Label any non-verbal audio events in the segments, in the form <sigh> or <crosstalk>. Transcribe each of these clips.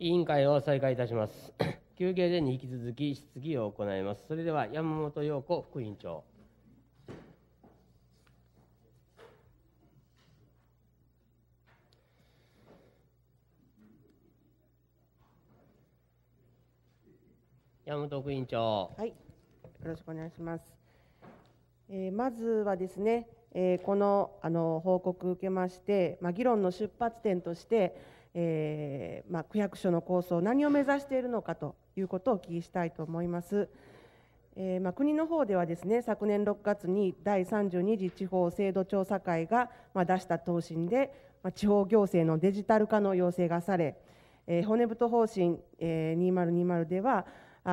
委員会を再開いたします。<coughs> 休憩でに引き続き質疑を行います。それでは山本陽子副委員長。山本副委員長。はい。よろしくお願いします。えー、まずはですね、えー、このあの報告を受けまして、まあ、議論の出発点として、えー、まあ、区役所の構想何を目指しているのかということをお聞きしたいと思います。えー、まあ、国の方ではですね昨年6月に第32次地方制度調査会が、まあ、出した答申で、まあ、地方行政のデジタル化の要請がされ、えー、骨太方針、えー、2020では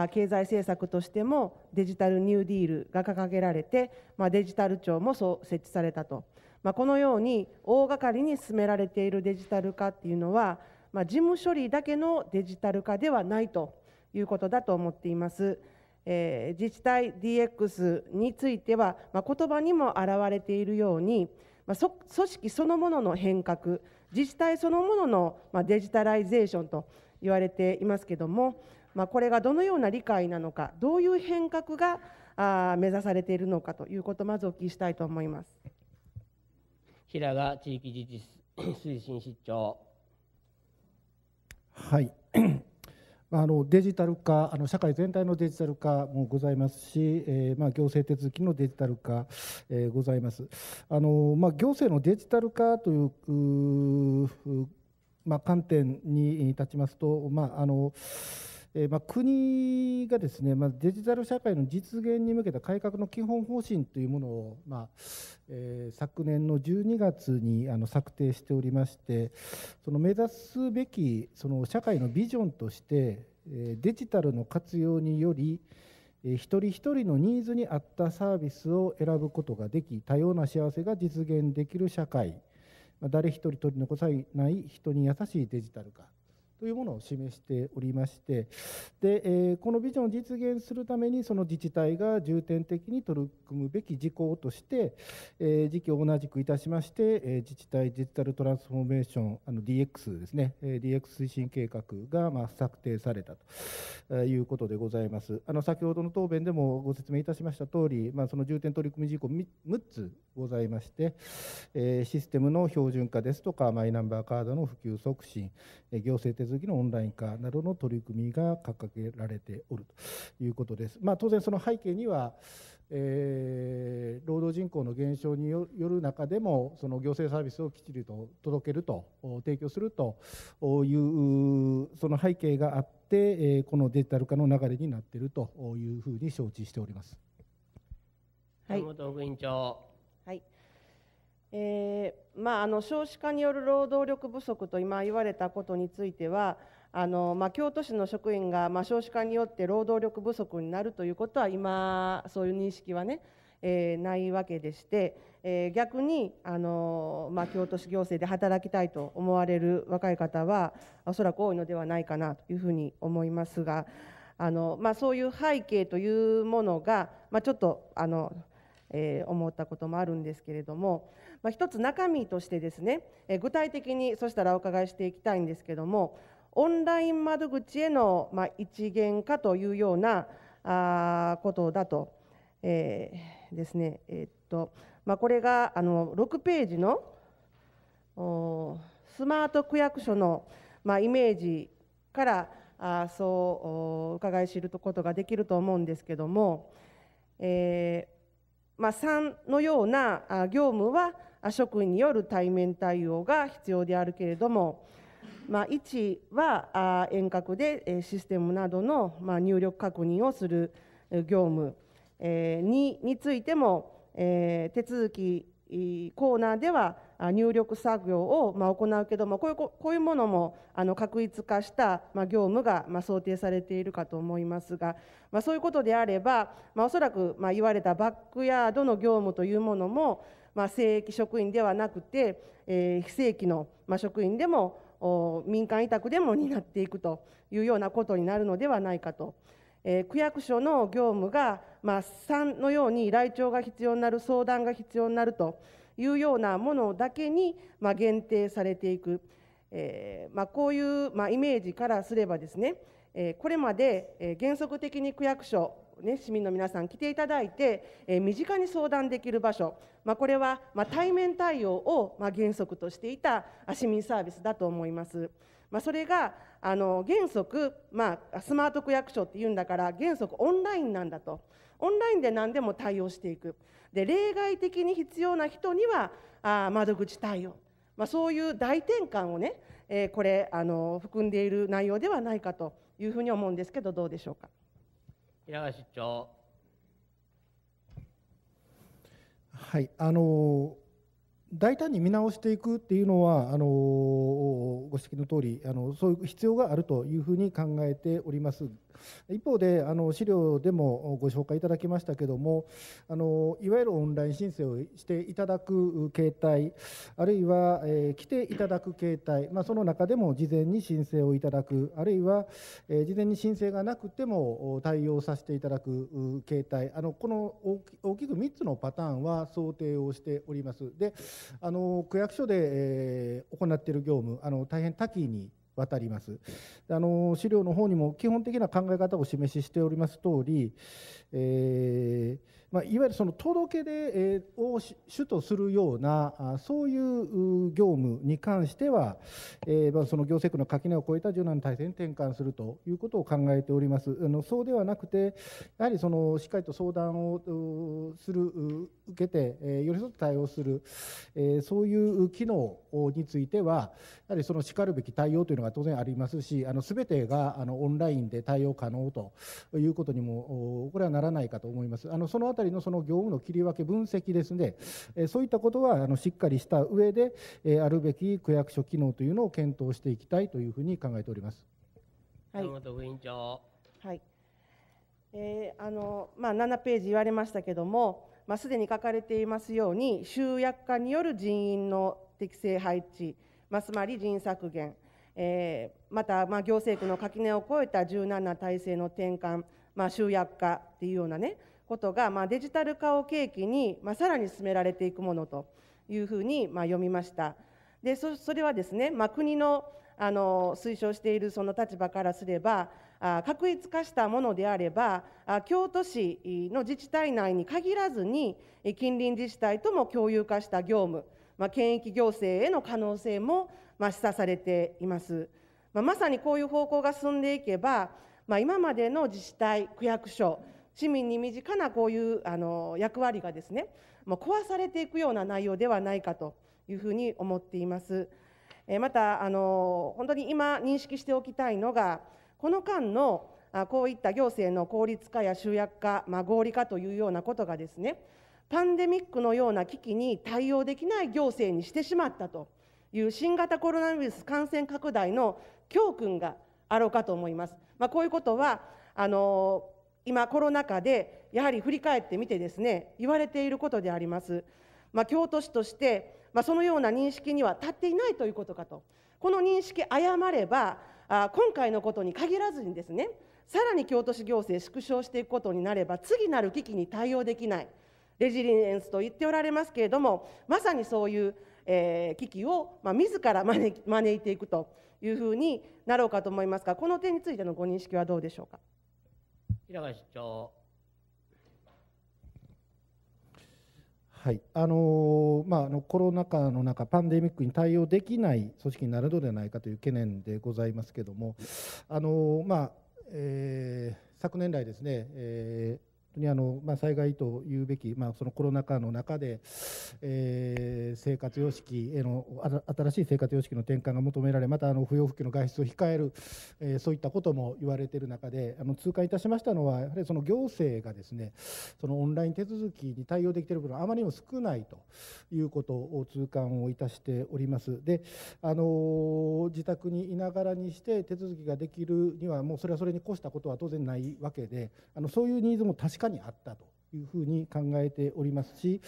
経済政策としてもデジタルニューディールが掲げられて、まあ、デジタル庁もそう設置されたとまあ、このように大掛かりに進められているデジタル化っていうのは、まあ、事務処理だけのデジタル化ではないということだと思っています。えー、自治体 DX については、まあ、言葉にも表れているように、まあ、組織そのものの変革自治体そのものの、まあ、デジタライゼーションと言われていますけども、まあ、これがどのような理解なのかどういう変革があ目指されているのかということをまずお聞きしたいと思います。平賀地域自治推進室長。はい <coughs> あのデジタル化あの社会全体のデジタル化もございますし、えー、まあ、行政手続きのデジタル化、えー、ございますあの、まあ、行政のデジタル化というまあ、観点に立ちますと、まああのえー、まあ、国がですね、まあ、デジタル社会の実現に向けた改革の基本方針というものを、まあ、えー、昨年の12月にあの策定しておりましてその目指すべきその社会のビジョンとして、えデジタルの活用により、一人一人のニーズに合ったサービスを選ぶことができ多様な幸せが実現できる社会誰一人取り残さない人に優しいデジタル化というものを示しておりましてで、えこのビジョンを実現するためにその自治体が重点的に取り組むべき事項として、え時期を同じくいたしまして、え自治体デジタルトランスフォーメーションあの DX ですね、え DX 推進計画が、ま策定されたということでございますあの先ほどの答弁でもご説明いたしました通り、まあ、その重点取り組み事項6つございまして、えシステムの標準化ですとかマイナンバーカードの普及促進行政手ぎのオンライン化などの取り組みが掲げられておるということです。まあ、当然その背景にはえー、労働人口の減少による中でもその行政サービスをきちりと届けると提供するというその背景があって、えこのデジタル化の流れになっているというふうに承知しております。はい、山本副委員長。はいえー、まあ、あの少子化による労働力不足と今言われたことについてはあの、まあ、京都市の職員が、まあ、少子化によって労働力不足になるということは今そういう認識はね、えー、ないわけでして、えー、逆にあの、まあ、京都市行政で働きたいと思われる若い方はおそらく多いのではないかなというふうに思いますがあの、まあ、そういう背景というものが、まあ、ちょっとあのえー、思ったこともあるんですけれども、まあ、一つ中身としてですね、えー、具体的にそしたらお伺いしていきたいんですけどもオンライン窓口への、まあ、一元化というようなあことだと、えー、ですね、えー、っとまあ、これがあの6ページのスマート区役所の、まあ、イメージからあそう伺い知ることができると思うんですけども、えーまあ、3のような業務は職員による対面対応が必要であるけれども、まあ、1は遠隔でシステムなどの入力確認をする業務2についても手続きコーナーでは入力作業をま行うけどもこういうこういうものもあの確一化したま業務がま想定されているかと思いますが、まそういうことであれば、まおそらくま言われたバックヤードの業務というものも、ま正規職員ではなくて、え非正規のま職員でも民間委託でも担っていくというようなことになるのではないかと。え区役所の業務が、まあ、3のように来庁が必要になる相談が必要になるというようなものだけに、ま限定されていく、えーまあ、こういう、まイメージからすればですね、えこれまで、え原則的に区役所ね、市民の皆さん来ていただいて、え身近に相談できる場所、まあ、これは、ま対面対応を、ま原則としていた市民サービスだと思います。まあ、それがあの原則、まあ、スマート区役所っていうんだから原則オンラインなんだと。オンラインで何でも対応していくで例外的に必要な人にはあ窓口対応、まあ、そういう大転換をね、えー、これあの含んでいる内容ではないかというふうに思うんですけどどうでしょうか平川市長はいあの大胆に見直していくっていうのはあのご指摘の通りありそういう必要があるというふうに考えております一方であの資料でもご紹介いただきましたけどもあのいわゆるオンライン申請をしていただく形態あるいは、えー、来ていただく形態、まあ、その中でも事前に申請をいただくあるいは、えー、事前に申請がなくても対応させていただく形態あのこの大きく3つのパターンは想定をしております。であの区役所で、えー、行っている業務あの大変多岐に渡りますあの資料の方にも基本的な考え方をお示ししております通り、えーまあ、いわゆるその届け出を主とするようなそういう業務に関しては、えまその行政区の垣根を越えた柔軟な体制に転換するということを考えておりますあのそうではなくてやはりそのしっかりと相談をする受けて、え寄り添って対応する、えそういう機能についてはやはりそのしかるべき対応というのが当然ありますしあのてがあのオンラインで対応可能ということにもこれはならないかと思います。あのそのたりのその業務の切り分け、分析ですね、えそういったことはあのしっかりした上で、えあるべき区役所機能というのを検討していきたいというふうに考えております。はい、山本副委員長。はい。えー、あのまあ7ページ言われましたけども、まあすでに書かれていますように集約化による人員の適正配置、まあつまり人員削減。えー、また、まあ、行政区の垣根を越えた柔軟な体制の転換、まあ、集約化っていうようなね、ことが、まあ、デジタル化を契機に、まあ、さらに進められていくものというふうに、まあ、読みました。でそそれはですね、まあ、国のあの推奨しているその立場からすればあ確一化したものであればあ京都市の自治体内に限らずに近隣自治体とも共有化した業務、まあ、県域行政への可能性も、まあ、示唆されています、まあ、まさにこういう方向が進んでいけば、まあ、今までの自治体区役所市民に身近なこういうあの役割がですねもう壊されていくような内容ではないかというふうに思っています。またあの本当に今認識しておきたいのがこの間のこういった行政の効率化や集約化、まあ、合理化というようなことがですねパンデミックのような危機に対応できない行政にしてしまったという新型コロナウイルス感染拡大の教訓があろうかと思います。まあ、こういうことはあの今、コロナ禍でやはり振り返ってみてですね、言われていることであります。まあ、京都市として、まあ、そのような認識には立っていないということかと、この認識、誤れば、あ今回のことに限らずにですね、さらに京都市行政、縮小していくことになれば、次なる危機に対応できない、レジリエンスと言っておられますけれども、まさにそういう、えー、危機を、まあ、自ら招いていくというふうになろうかと思いますが、この点についてのご認識はどうでしょうか。平賀市長。はいあのまあ、のコロナ禍の中、パンデミックに対応できない組織になるのではないかという懸念でございますけれども、あのまあえー、昨年来ですね、えー当にあの、まあ、災害というべき、まあ、そのコロナ禍の中で、えー、生活様式への新しい生活様式の転換が求められまたあの不要不急の外出を控える、えー、そういったことも言われている中であの痛感いたしましたのはやはりその行政がですねそのオンライン手続きに対応できている部分はあまりにも少ないということを痛感をいたしております。であの自宅にいながらにして手続きができるにはもうそれはそれに越したことは当然ないわけであのそういうニーズも確かにあったというふうに考えておりますし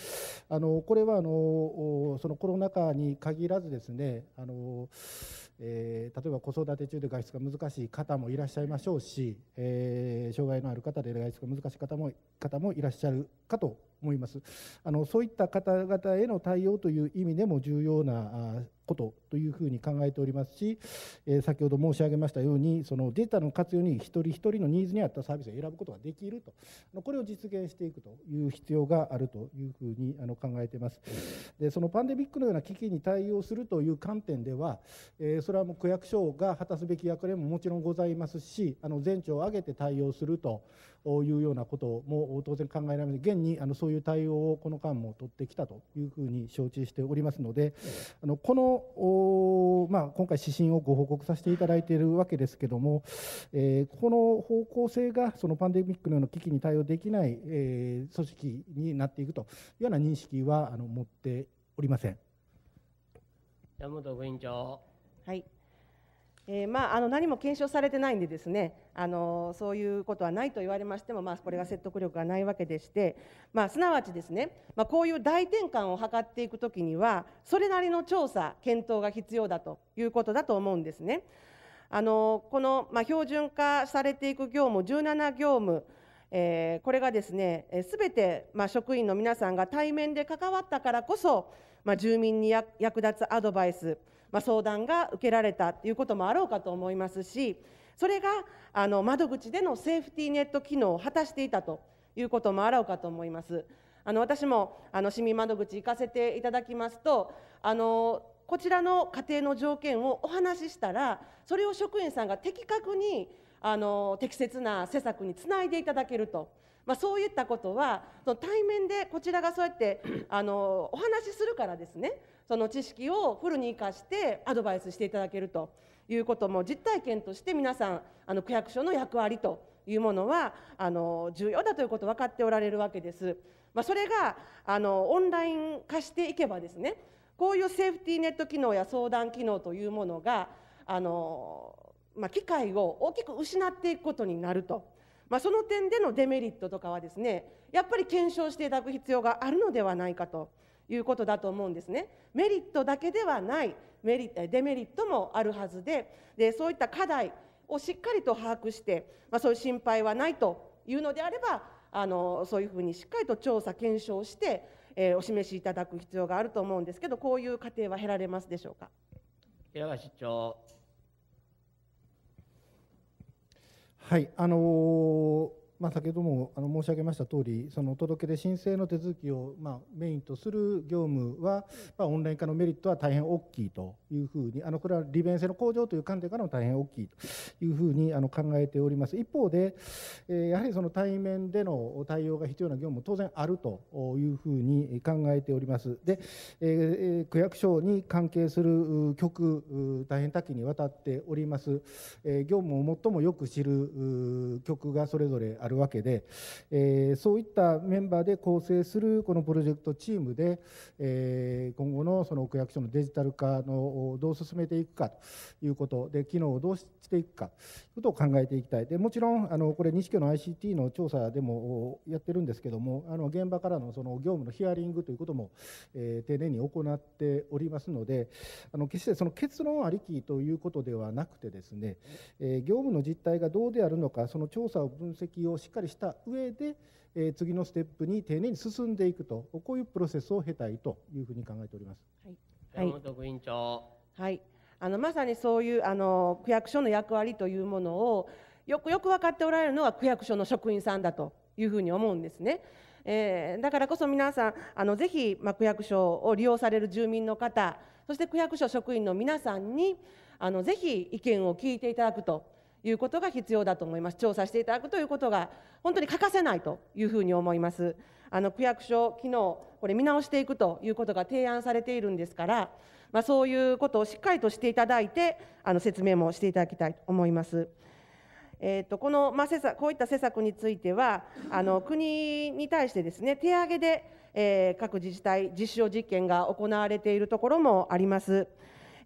あのこれはあのそのコロナ禍に限らずですねあの、えー、例えば子育て中で外出が難しい方もいらっしゃいましょうし、えー、障害のある方で外出が難しい方も方もいらっしゃるかと思いますあのそういった方々への対応という意味でも重要なことというふうに考えておりますし、えー、先ほど申し上げましたようにそのデータの活用に一人一人のニーズに合ったサービスを選ぶことができるとこれを実現していくという必要があるというふうにあの考えていますでそのパンデミックのような危機に対応するという観点では、えー、それはもう区役所が果たすべき役割ももちろんございますしあの全庁を挙げて対応するというようなことも当然考えられます現にあのそういう対応をこの間も取ってきたというふうに承知しておりますのであのこの、まあ、今回、指針をご報告させていただいているわけですけれども、えー、この方向性がそのパンデミックのような危機に対応できない、えー、組織になっていくというような認識はあの持っておりません。山本副委員長はいえー、まあ、あの何も検証されてないんでですねあのそういうことはないと言われましても、まあ、これが説得力がないわけでして、まあ、すなわちですね、まあ、こういう大転換を図っていくときにはそれなりの調査検討が必要だということだと思うんですね。あのこの、まあ、標準化されていく業務17業務えー、これがですね、す、べ、て、まあ、職員の皆さんが対面で関わったからこそ、まあ、住民に役立つアドバイス、まあ、相談が受けられたということもあろうかと思いますしそれがあの窓口でのセーフティーネット機能を果たしていたということもあろうかと思います。あの私もあの市民窓口行かせていただきますとあのこちらの家庭の条件をお話ししたらそれを職員さんが的確にあの適切な施策につないでいただけると、まあ、そういったことはその対面でこちらがそうやってあのお話しするからですねその知識をフルに生かしてアドバイスしていただけるということも実体験として皆さんあの区役所の役割というものはあの重要だということを分かっておられるわけです。まあ、それがあのオンライン化していけばですねこういうセーフティーネット機能や相談機能というものがあの、まあ、機会を大きく失っていくことになると、まあ、その点でのデメリットとかはですねやっぱり検証していただく必要があるのではないかと。いうことだと思うんですね。メリットだけではないメリデメリットもあるはずででそういった課題をしっかりと把握して、まあ、そういう心配はないというのであればあのそういうふうにしっかりと調査検証して、えー、お示しいただく必要があると思うんですけどこういう過程は減られますでしょうか。平川市長はいあのーまあ、先ほどもあの申し上げました通りそのお届けで申請の手続きをまあメインとする業務はまあオンライン化のメリットは大変大きいというふうにあのこれは利便性の向上という観点からも大変大きいというふうにあの考えております一方でえやはりその対面での対応が必要な業務も当然あるというふうに考えておりますでえ区役所に関係する局大変多岐にわたっておりますえ業務を最もよく知る局がそれぞれあるわけで、えー、そういったメンバーで構成するこのプロジェクトチームで、えー、今後のその区役所のデジタル化のどう進めていくかということで機能をどうしていくかということを考えていきたいでもちろんあのこれ錦鯉の ICT の調査でもやってるんですけどもあの現場からのその業務のヒアリングということも、えー、丁寧に行っておりますのであの決してその結論ありきということではなくてですね、えー、業務の実態がどうであるのかその調査を分析ををしっかりした上で、えー、次のステップに丁寧に進んでいくとこういうプロセスを経たいというふうに考えております。はい、山本副委員長、はい、あのまさにそういうあの区役所の役割というものをよくよく分かっておられるのは区役所の職員さんだというふうに思うんですね。えー、だからこそ皆さんあのぜひ、ま区役所を利用される住民の方そして区役所職員の皆さんにあのぜひ意見を聞いていただくということが必要だと思います調査していただくということが本当に欠かせないというふうに思いますあの区役所機能これ見直していくということが提案されているんですから、まあ、そういうことをしっかりとしていただいてあの説明もしていただきたいと思います。えーと、この、まあ、施策こういった施策についてはあの国に対してですね手上げで、えー、各自治体実証実験が行われているところもあります。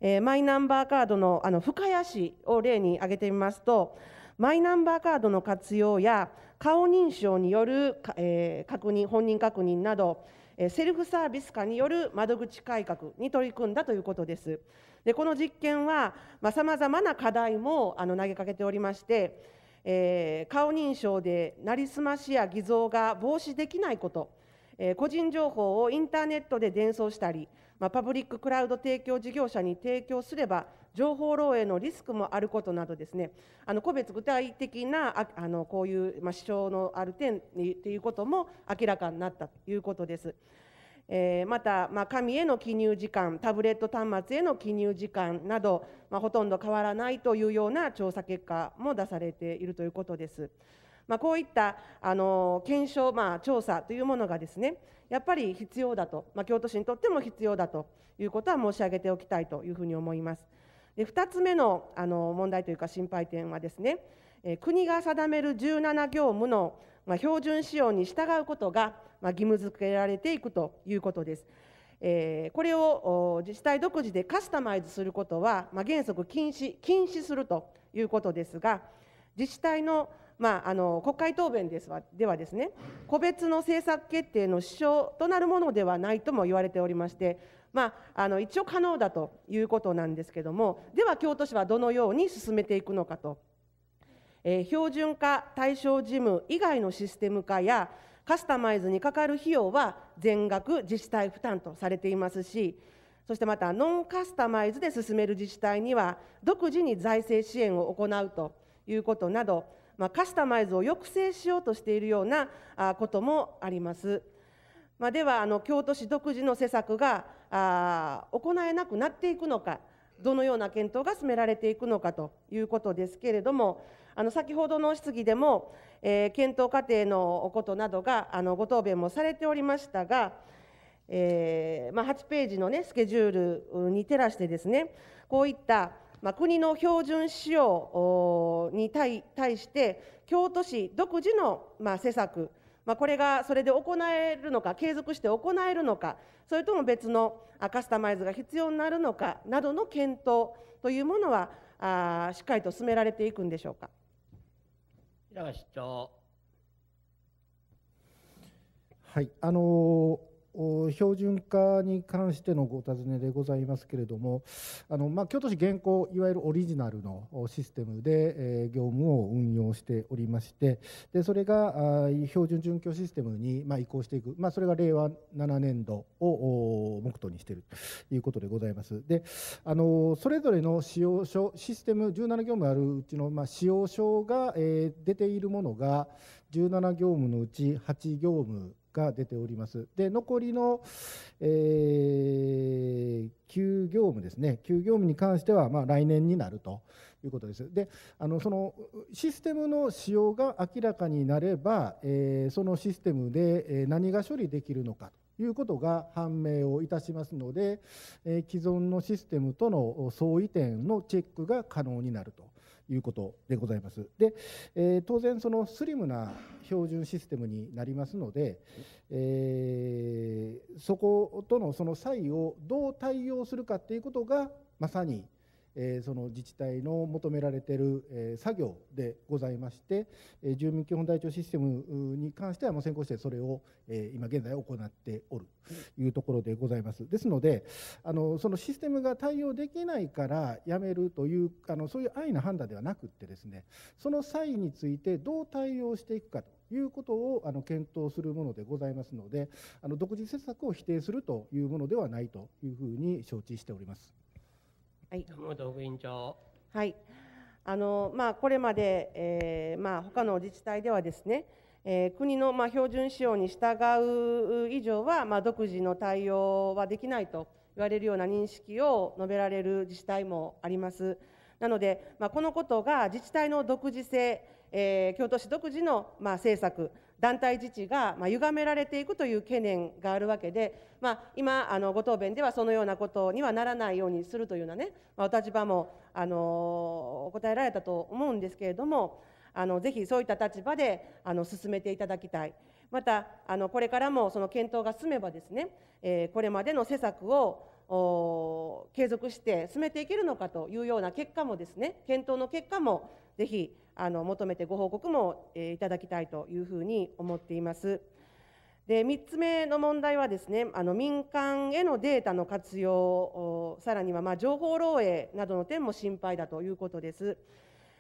えー、マイナンバーカードのあの深谷市を例に挙げてみますと、マイナンバーカードの活用や顔認証による、えー、確認、本人確認など、セルフサービス化による窓口改革に取り組んだということです。でこの実験はさまざ、まな課題もあの投げかけておりまして、えー、顔認証でなりすましや偽造が防止できないこと、えー、個人情報をインターネットで伝送したりまあ、パブリッククラウド提供事業者に提供すれば情報漏洩のリスクもあることなどですねあの個別具体的なああのこういう、まあ、のある点にということも明らかになったということです。えー、また、まあ、紙への記入時間、タブレット端末への記入時間など、まあ、ほとんど変わらないというような調査結果も出されているということです。まあ、こういったあの検証、まあ、調査というものがですねやっぱり必要だと、まあ、京都市にとっても必要だということは申し上げておきたいというふうに思います。で2つ目のあの問題というか心配点はですね、国が定める17業務の、ま標準仕様に従うことが、ま義務付けられていくということです。えー、これを自治体独自でカスタマイズすることは、まあ、原則禁止禁止するということですが自治体のまあ、あの国会答弁ですではですね個別の政策決定の支障となるものではないとも言われておりまして、まあ、あの一応可能だということなんですけどもでは京都市はどのように進めていくのかと、えー、標準化対象事務以外のシステム化やカスタマイズにかかる費用は全額自治体負担とされていますしそしてまたノンカスタマイズで進める自治体には独自に財政支援を行うということなどまあ、カスタマイズを抑制しようとしているようなこともあります。まあ、ではあの京都市独自の施策があ行えなくなっていくのかどのような検討が進められていくのかということですけれどもあの先ほどの質疑でも、えー、検討過程のことなどがあのご答弁もされておりましたが、えーまあ、8ページの、ね、スケジュールに照らしてですねこういったまあ、国の標準使用に対して京都市独自の、まあ、施策、まあ、これがそれで行えるのか継続して行えるのかそれとも別のカスタマイズが必要になるのかなどの検討というものはあしっかりと進められていくんでしょうか。平賀市長はいあの標準化に関してのご尋ねでございますけれども、あのまあ、京都市現行、いわゆるオリジナルのシステムで、え業務を運用しておりまして、でそれが標準準拠システムに、ま移行していく、まあ、それが令和7年度を目途にしているということでございます。であのそれぞれの使用書システム17業務あるうちの、ま使用書が、え出ているものが17業務のうち8業務が出ております。で残りの、えー、9業務ですね休業務に関しては、まあ、来年になるということです。であのそのシステムの使用が明らかになれば、えー、そのシステムで何が処理できるのかということが判明をいたしますので、えー、既存のシステムとの相違点のチェックが可能になると。いうことでございます。で、えー、当然そのスリムな標準システムになりますので、えー、そことのその差異をどう対応するかっていうことがまさにえその自治体の求められている、え作業でございまして、え住民基本台帳システムに関してはもう先行してそれを、え今現在行っておるというところでございます。ですのであのそのシステムが対応できないからやめるというあのそういう安易な判断ではなくてですねその際についてどう対応していくかということをあの検討するものでございますのであの独自施策を否定するというものではないというふうに承知しております。はい、本副委員長。はい。あのまあこれまで、えー、まあ他の自治体ではですね、えー、国のまあ標準仕様に従う以上はまあ独自の対応はできないと言われるような認識を述べられる自治体もあります。なので、まあ、このことが自治体の独自性、えー、京都市独自の、まあ、政策、団体自治が、まあ、歪められていくという懸念があるわけで、まあ、今あご答弁ではそのようなことにはならないようにするというようなね、まあ、お立場も、あのお答えられたと思うんですけれどもあのぜひそういった立場であの進めていただきたい。またあのこれからもその検討が進めばですね、えー、これまでの施策を継続して進めていけるのかというような結果もですね検討の結果もぜひあの求めてご報告も、えいただきたいというふうに思っています。で3つ目の問題はですねあの民間へのデータの活用さらにはま情報漏洩などの点も心配だということです、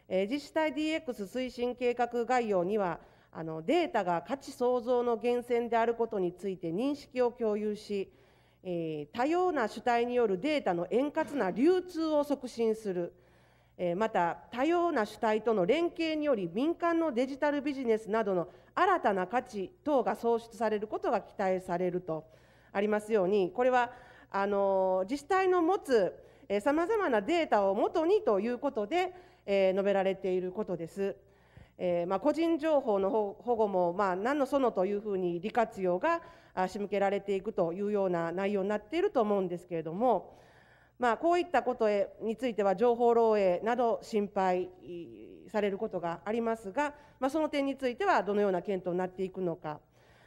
えー、自治体 DX 推進計画概要にはあのデータが価値創造の源泉であることについて認識を共有し、えー、多様な主体によるデータの円滑な流通を促進するえまた多様な主体との連携により民間のデジタルビジネスなどの新たな価値等が創出されることが期待されるとありますようにこれはあの自治体の持つさまざまなデータをもとにということで、え述べられていることです。えま個人情報の保護も、ま何のそのというふうに利活用が仕向けられていくというような内容になっていると思うんですけれども。まあ、こういったことについては情報漏洩など心配されることがありますが、まあ、その点についてはどのような検討になっていくのか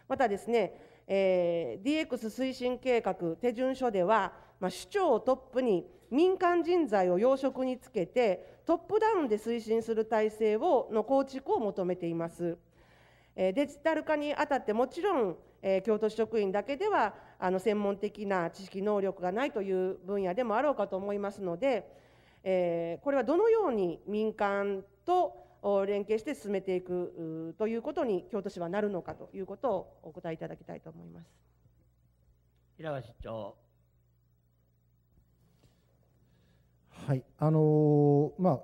またですね、えー、DX 推進計画手順書では、まあ、首長をトップに民間人材を要職につけてトップダウンで推進する体制をの構築を求めています。デジタル化にあたってもちろん京都市職員だけではあの専門的な知識能力がないという分野でもあろうかと思いますので、えー、これはどのように民間と連携して進めていくということに京都市はなるのかということをお答えいただきたいと思います平川市長。はいあのー、まあ、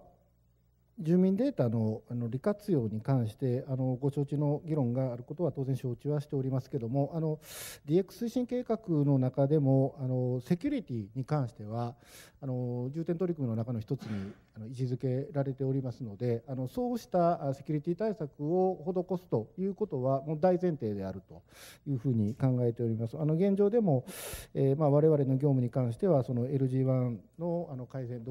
住民データのあの利活用に関してあのご承知の議論があることは当然承知はしておりますけれどもあの DX 推進計画の中でもあのセキュリティに関してはあの重点取り組みの中の一つにあの位置づけられておりますのであのそうしたセキュリティ対策を施すということはもう大前提であるというふうに考えております。あの現状でも、えー、まあ、我々の業務に関してはその LG1 のあの改善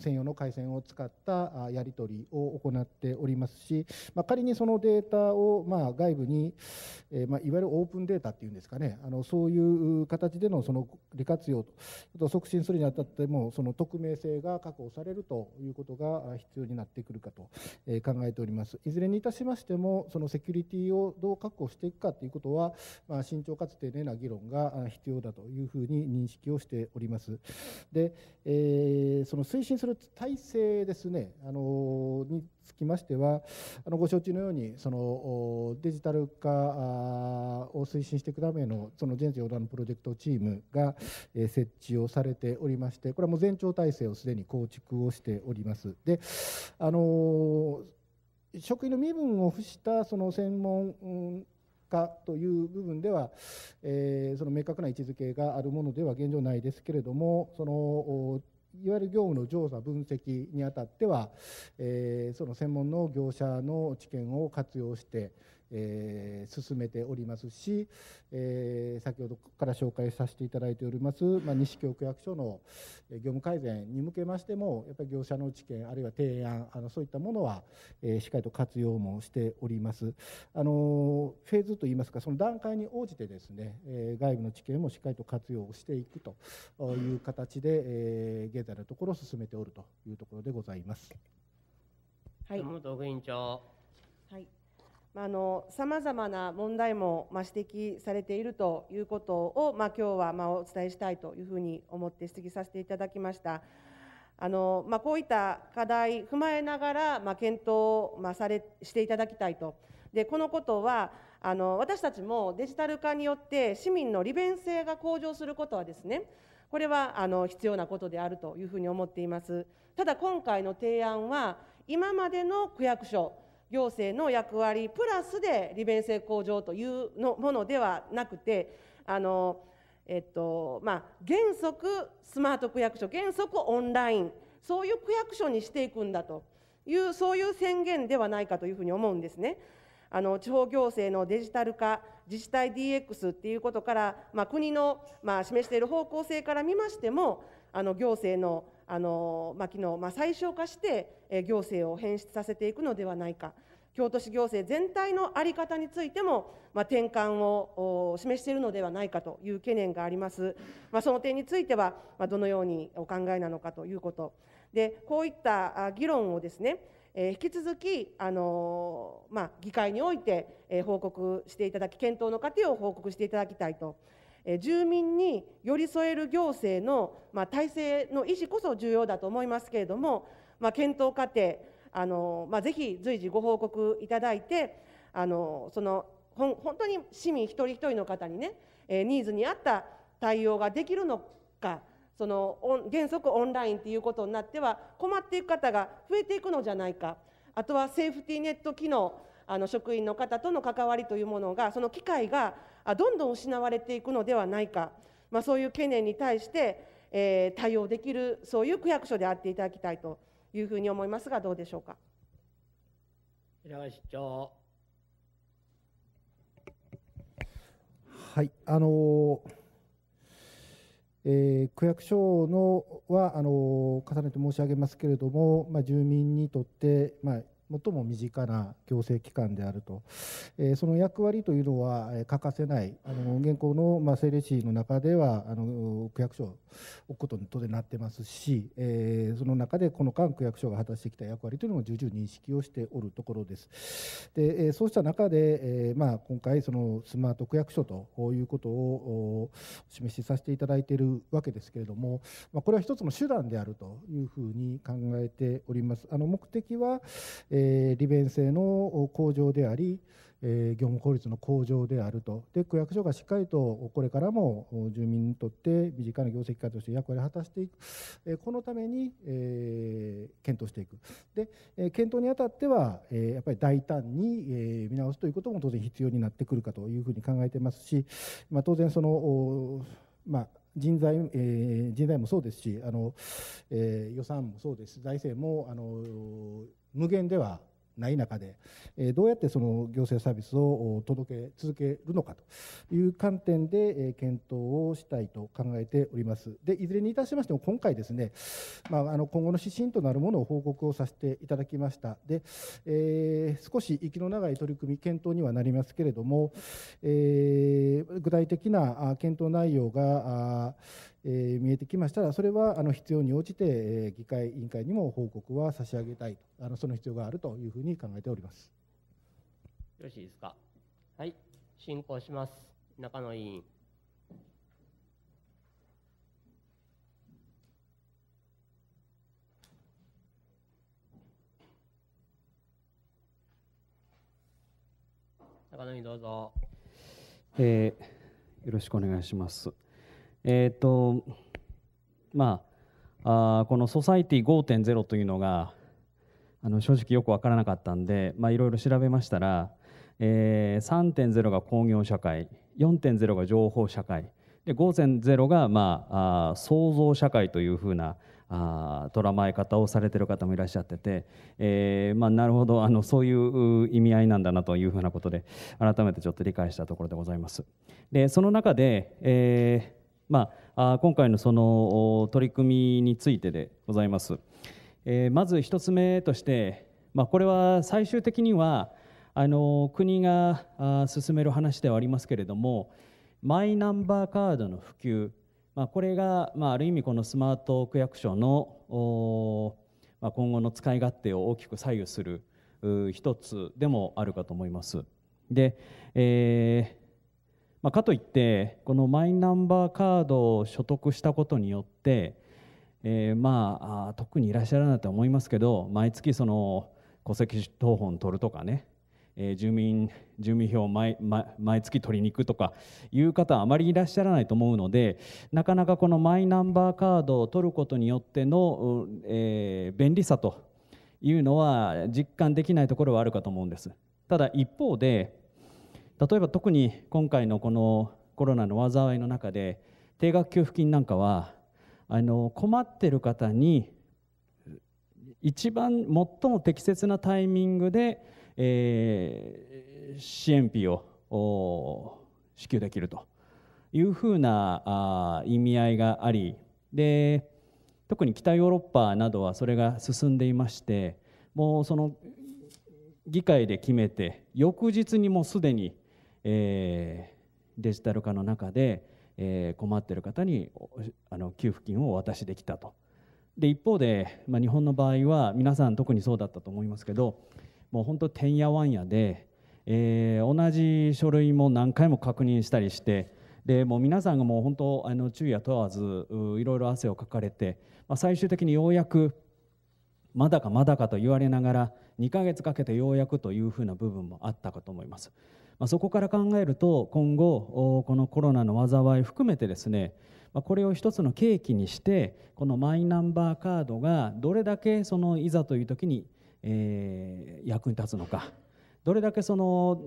専用の回線を使ったやり取りを行っておりますし、まあ、仮にそのデータをま外部に、えまいわゆるオープンデータっていうんですかねあのそういう形でのその利活用と促進するにあたってもその匿名性が確保されるということが必要になってくるかと考えておりますいずれにいたしましてもそのセキュリティをどう確保していくかということは、まあ、慎重かつ丁寧な議論が必要だというふうに認識をしておりますで、えー、その推進するる体制ですねあのにつきましてはあのご承知のようにそのデジタル化を推進していくためのその全世横断のプロジェクトチームが設置をされておりましてこれはもう全庁体制をすでに構築をしております。であの職員の身分を付したその専門家という部分では、えー、その明確な位置づけがあるものでは現状ないですけれどもそのいわゆる業務の調査分析にあたっては、えー、その専門の業者の知見を活用して、えー、進めておりますし、えー、先ほどから紹介させていただいております、まあ、西京区役所の業務改善に向けましてもやっぱり業者の知見あるいは提案あのそういったものは、えー、しっかりと活用もしております。あのフェーズといいますかその段階に応じてですね、え外部の知見もしっかりと活用していくという形で、え現在のところ進めておるというところでございます。はい、山本委員長。さまざまな問題も、まあ、指摘されているということを、まあ、今日は、まあ、お伝えしたいというふうに思って質疑させていただきました。あのまあ、こういった課題踏まえながら、まあ、検討、まあ、されしていただきたいと。でこのことはあの私たちもデジタル化によって市民の利便性が向上することはですねこれはあの必要なことであるというふうに思っていますただ今回の提案は今までの区役所行政の役割プラスで利便性向上というのものではなくてあの、えっとまあ、原則スマート区役所原則オンラインそういう区役所にしていくんだというそういう宣言ではないかというふうに思うんですね。あの地方行政のデジタル化自治体 DX っていうことから、まあ、国の、まあ、示している方向性から見ましてもあの行政のあのまあ、機能、まあ、最小化して行政を変質させていくのではないか、京都市行政全体の在り方についても、まあ、転換を示しているのではないかという懸念があります、まあ、その点については、まあ、どのようにお考えなのかということ、でこういった議論をですね、えー、引き続き、あのまあ、議会において、えー、報告していただき、検討の過程を報告していただきたいと。住民に寄り添える行政の、まあ、体制の維持こそ重要だと思いますけれども、まあ、検討過程あの、まあ、ぜひ随時ご報告いただいてあのその本当に市民一人一人の方にね、えニーズに合った対応ができるのかその原則オンラインということになっては困っていく方が増えていくのじゃないかあとはセーフティーネット機能あの職員の方との関わりというものがその機会がどんどん失われていくのではないか、まあ、そういう懸念に対して、えー、対応できるそういう区役所であっていただきたいというふうに思いますがどうでしょうか。平川市長はいあのーえー、区役所のはあの重ねて申し上げますけれども、まあ、住民にとって、まあ、最も身近な行政機関であると、えー、その役割というのは、欠かせない、あの現行の、政令市の中ではあの区役所を置くことに当然なってますし、えー、その中でこの間、区役所が果たしてきた役割というのも重々認識をしておるところです。でえそうした中で、えまあ、今回、そのスマート区役所ということをお示しさせていただいているわけですけれども、まあ、これは一つの手段であるというふうに考えております。あの目的は、ええー、利便性の向上であり、えー、業務効率の向上であるとで区役所がしっかりとこれからも住民にとって身近な業績化として役割を果たしていく、えー、このために、えー、検討していくで、え検討にあたっては、えやっぱり大胆に、え見直すということも当然必要になってくるかというふうに考えてますし、まあ、当然その、まあ人材,、えー、人材もそうですしあの、えー、予算もそうです財政もあの無限ではない中で、えどうやってその行政サービスを届け続けるのかという観点で、え検討をしたいと考えております。でいずれにいたしましても今回ですね、まあ、あの今後の指針となるものを報告をさせていただきました。で、えー、少し息の長い取り組み検討にはなりますけれども、えー、具体的な検討内容がえ見えてきましたら、それはあの必要に応じて、え議会委員会にも報告は差し上げたいとあの、その必要があるというふうに考えております。よろしいですか。はい、進行します。中野委員。中野委員どうぞ。えー、よろしくお願いします。えっ、ー、とまああこの「ソサイティ5.0」というのがあの正直よく分からなかったんでいろいろ調べましたら、えー、3.0が工業社会4.0が情報社会で5.0が、まあ、あ創造社会というふうなあらまえ方をされてる方もいらっしゃってて、えーまあ、なるほどあのそういう意味合いなんだなというふうなことで改めてちょっと理解したところでございます。でその中で、えーまあ、今回のその取り組みについてでございます。えー、まず1つ目として、まあ、これは最終的にはあの国が進める話ではありますけれどもマイナンバーカードの普及、まあ、これが、まあ、ある意味このスマート区役所の、まあ、今後の使い勝手を大きく左右する一つでもあるかと思います。で、えーまあ、かといってこのマイナンバーカードを所得したことによって、えー、まあ特にいらっしゃらないと思いますけど毎月その戸籍謄本取るとかね、えー、住民住民票を毎毎月取りに行くとかいう方はあまりいらっしゃらないと思うのでなかなかこのマイナンバーカードを取ることによっての、えー、便利さというのは実感できないところはあるかと思うんです。ただ一方で例えば特に今回のこのコロナの災いの中で定額給付金なんかはあの困ってる方に一番最も適切なタイミングで、えー、支援費を支給できるというふうなあ意味合いがありで特に北ヨーロッパなどはそれが進んでいましてもうその議会で決めて翌日にもうすでにえー、デジタル化の中で、えー、困っている方にあの給付金をお渡しできたと。で一方で、まあ、日本の場合は皆さん特にそうだったと思いますけどもう本当てんやわんやで、えー、同じ書類も何回も確認したりしてでもう皆さんがもう本当あの昼夜問わずいろいろ汗をかかれて、まあ、最終的にようやくまだかまだかと言われながら2か月かけてようやくというふうな部分もあったかと思います。まあ、そこから考えると今後このコロナの災い含めてですねこれを一つの契機にしてこのマイナンバーカードがどれだけそのいざという時に、えー、役に立つのかどれだけその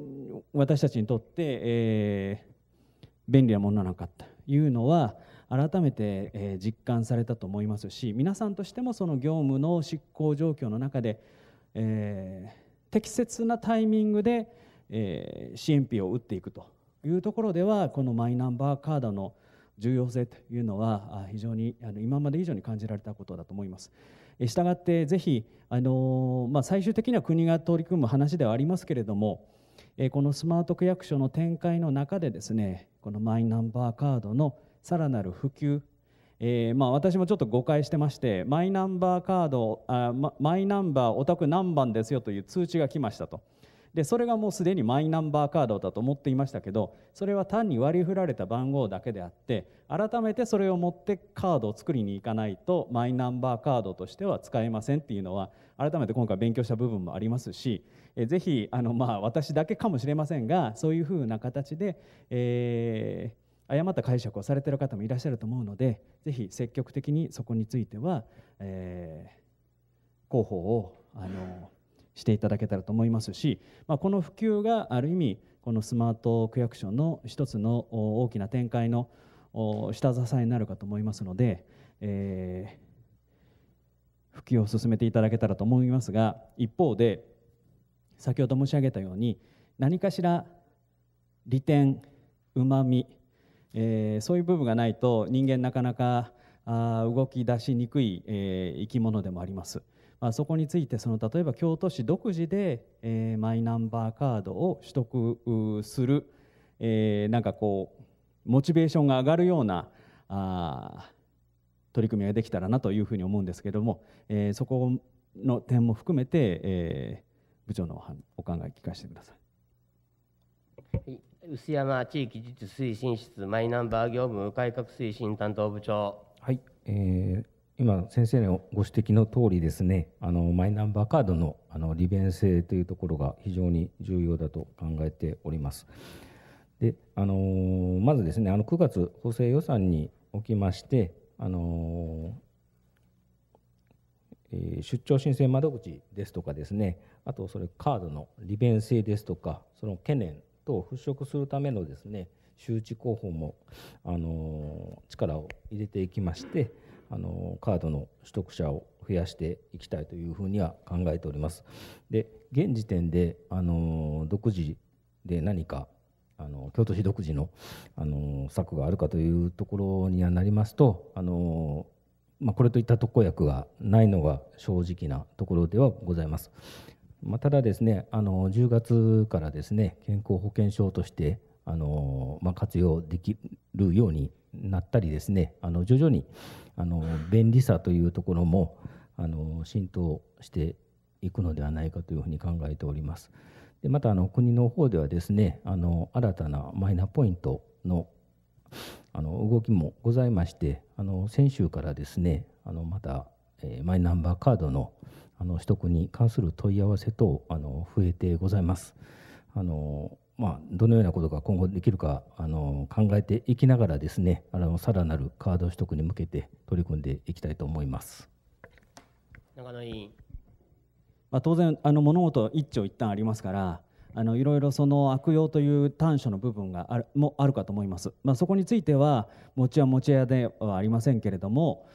私たちにとって、えー、便利なものなのかというのは改めて、え実感されたと思いますし皆さんとしてもその業務の執行状況の中で、えー、適切なタイミングでえ支援費を打っていくというところではこのマイナンバーカードの重要性というのは非常にあの今まで以上に感じられたことだと思います。したがってぜひあの、まあ、最終的には国が取り組む話ではありますけれどもこのスマート区役所の展開の中でですねこのマイナンバーカードのさらなる普及えー、まあ、私もちょっと誤解してましてマイナンバーカードあマイナンバーお宅何番ですよという通知が来ましたとでそれがもうすでにマイナンバーカードだと思っていましたけどそれは単に割り振られた番号だけであって改めてそれを持ってカードを作りに行かないとマイナンバーカードとしては使えませんっていうのは改めて今回勉強した部分もありますしえぜひあの、まあ、私だけかもしれませんがそういうふうな形で、えー誤った解釈をされている方もいらっしゃると思うのでぜひ積極的にそこについては、えー、広報をあのしていただけたらと思いますし、まあ、この普及がある意味このスマート区役所の一つの大きな展開の下支えになるかと思いますので、えー、普及を進めていただけたらと思いますが一方で先ほど申し上げたように何かしら利点うまみ、えー、そういう部分がないと人間なかなかあ動き出しにくい、えー、生き物でもあります。あ、そこについてその例えば京都市独自で、えー、マイナンバーカードを取得する、えー、なんかこうモチベーションが上がるようなあ取り組みができたらなというふうに思うんですけれども、えー、そこの点も含めて、えー、部長のお考え聞かせてください。薄山地域自治推進室マイナンバー業務改革推進担当部長。はい、えー、今先生のご指摘の通りですねあのマイナンバーカードのあの利便性というところが非常に重要だと考えております。であのまずですねあの9月補正予算におきましてあの出張申請窓口ですとかですねあとそれカードの利便性ですとかその懸念等を払拭するためのですね周知広報もあの力を入れていきましてあのカードの取得者を増やしていきたいというふうには考えております。で現時点であの独自で何かあの京都市独自のあの策があるかというところにはなりますとあの、まあ、これといった特効薬がないのが正直なところではございます。まあ、ただですねあの10月からですね健康保険証としてあのまあ、活用できるようになったりですねあの徐々にあの便利さというところもあの浸透していくのではないかというふうに考えております。でまたあの国の方ではですねあの新たなマイナポイントのあの動きもございましてあの先週からですねあのまた、えー、マイナンバーカードのあの取得に関する問い合わせ等あの増えてございます。あのまあ、どのようなことが今後できるかあの考えていきながらですねあのさらなるカード取得に向けて取り組んでいきたいと思います中野委員、まあ、当然あの物事一長一短ありますからあのいろいろその悪用という短所の部分があるもあるかと思います、まあ、そこについては持ちは持ち屋ではありませんけれども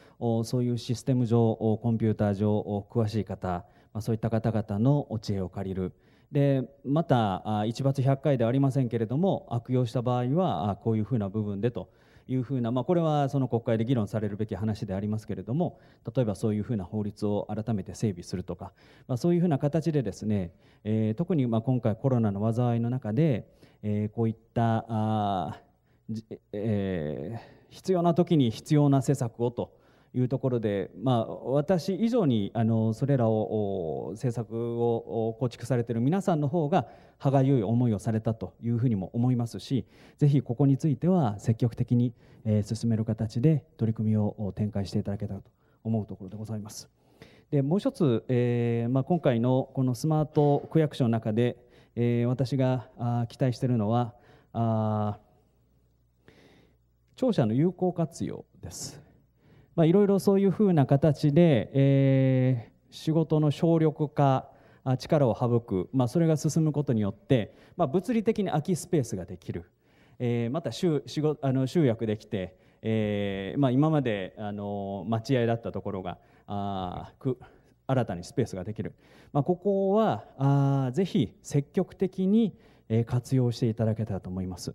そういうシステム上コンピューター上詳しい方、まあ、そういった方々のお知恵を借りる。でまた1罰100回ではありませんけれども悪用した場合はこういうふうな部分でというふうな、まあ、これはその国会で議論されるべき話でありますけれども例えばそういうふうな法律を改めて整備するとか、まあ、そういうふうな形でですね、えー、特にまあ今回コロナの災いの中で、えー、こういったあ、えー、必要な時に必要な施策をと。いうところで、まあ、私以上にあのそれらを政策を構築されている皆さんの方が歯がゆい思いをされたというふうにも思いますしぜひここについては積極的に、え進める形で取り組みを展開していただけたらと思うところでございます。でもう一つ、えーまあ、今回のこのスマート区役所の中で、えー、私があ期待しているのはあ庁舎の有効活用です。まあ、いろいろそういうふうな形で、えー、仕事の省力化力を省く、まあ、それが進むことによって、まあ、物理的に空きスペースができる、えー、また集あの集約できて、えーまあ、今まであの待合だったところがあく新たにスペースができる、まあ、ここはあぜひ積極的に活用していただけたらと思います。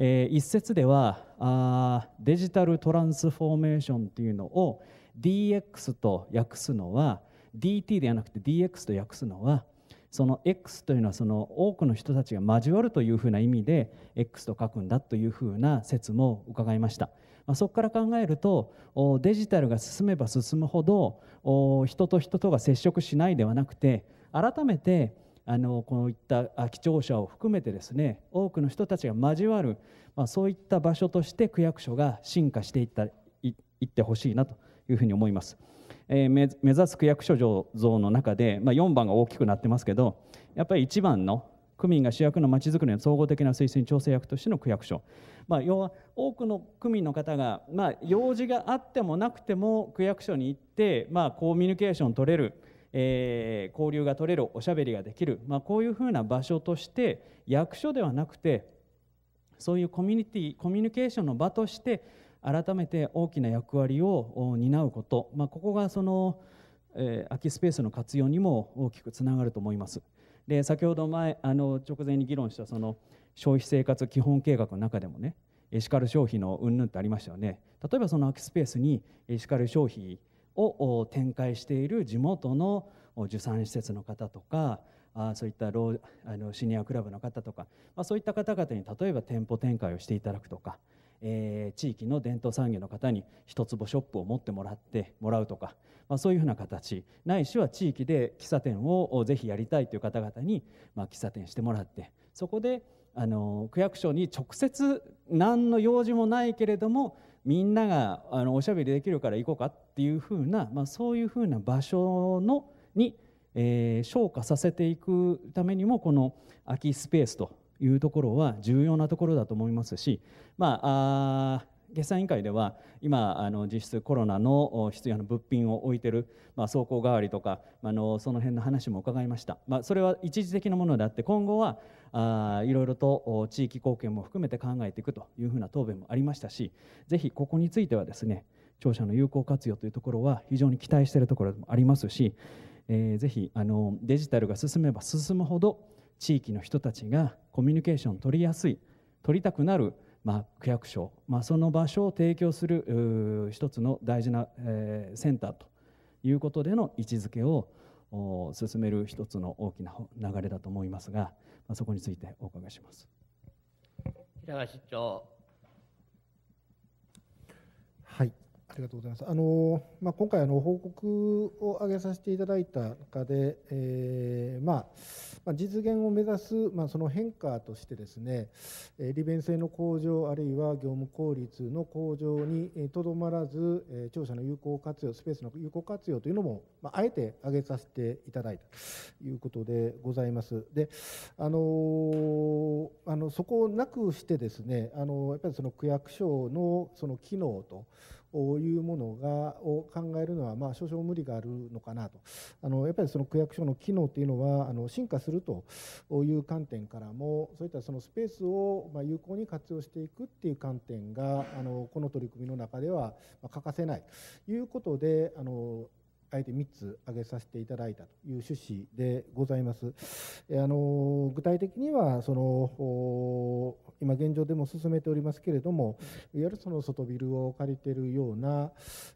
えー、一説ではあデジタルトランスフォーメーションというのを DX と訳すのは DT ではなくて DX と訳すのはその X というのはその多くの人たちが交わるというふうな意味で X と書くんだというふうな説も伺いました、まあ、そこから考えるとデジタルが進めば進むほど人と人とが接触しないではなくて改めてあのこういった貴重者を含めてですね多くの人たちが交わる、まあ、そういった場所として区役所が進化していったいってほしいなというふうに思います、えー、目指す区役所像の中で、まあ、4番が大きくなってますけどやっぱり1番の区民が主役のまちづくりの総合的な推進調整役としての区役所、まあ、要は多くの区民の方が、まあ、用事があってもなくても区役所に行って、まあ、コミュニケーション取れるえー、交流が取れるおしゃべりができる、まあ、こういうふうな場所として役所ではなくてそういうコミュニティコミュニケーションの場として改めて大きな役割を担うこと、まあ、ここがその、えー、空きスペースの活用にも大きくつながると思います。で先ほど前あの直前に議論したその消費生活基本計画の中でもねエシカル消費の云々ってありましたよね例えばその空きスペースにエシカル消費を展開している地元の受産施設の方とかあそういったあのシニアクラブの方とか、まそういった方々に例えば店舗展開をしていただくとか、えー、地域の伝統産業の方に一坪ショップを持ってもらってもらうとか、まあ、そういうふうな形ないしは地域で喫茶店をぜひやりたいという方々に、まあ、喫茶店してもらってそこであの区役所に直接何の用事もないけれどもみんながあのおしゃべりできるから行こうかっていうふうな、まあ、そういうふうな場所のに、えー、昇華させていくためにもこの空きスペースというところは重要なところだと思いますし、まあ、あ決算委員会では今あの実質コロナの必要な物品を置いてる、まあ、走行代わりとかあのその辺の話も伺いました、まあ、それは一時的なものであって今後はあいろいろと地域貢献も含めて考えていくというふうな答弁もありましたしぜひここについてはですね庁舎の有効活用というところは非常に期待しているところでもありますし、えー、ぜひあのデジタルが進めば進むほど地域の人たちがコミュニケーション取りやすい取りたくなるまあ、区役所、まあ、その場所を提供する一つの大事な、えー、センターということでの位置づけを進める一つの大きな流れだと思いますが、まあ、そこについてお伺いします。平賀市長はいありがとうございます。あのまあ、今回あの報告を挙げさせていただいた中で、えー、まあ、まあ、実現を目指す、まあ、その変化としてですね利便性の向上あるいは業務効率の向上にとどまらず庁舎の有効活用スペースの有効活用というのも、まあ、あえて挙げさせていただいたということでございます。であのあのそこをなくしてですねあのやっぱりその区役所のその機能というものがを考えるのは、まあ、少々無理があるのかなとあのやっぱりその区役所の機能というのはあの進化するという観点からもそういったそのスペースを、ま有効に活用していくっていう観点があのこの取り組みの中では欠かせないということであのあえて3つ挙げさせていただいたという趣旨でございます。あの具体的にはその今現状でも進めておりますけれどもいわゆるその外ビルを借りているような、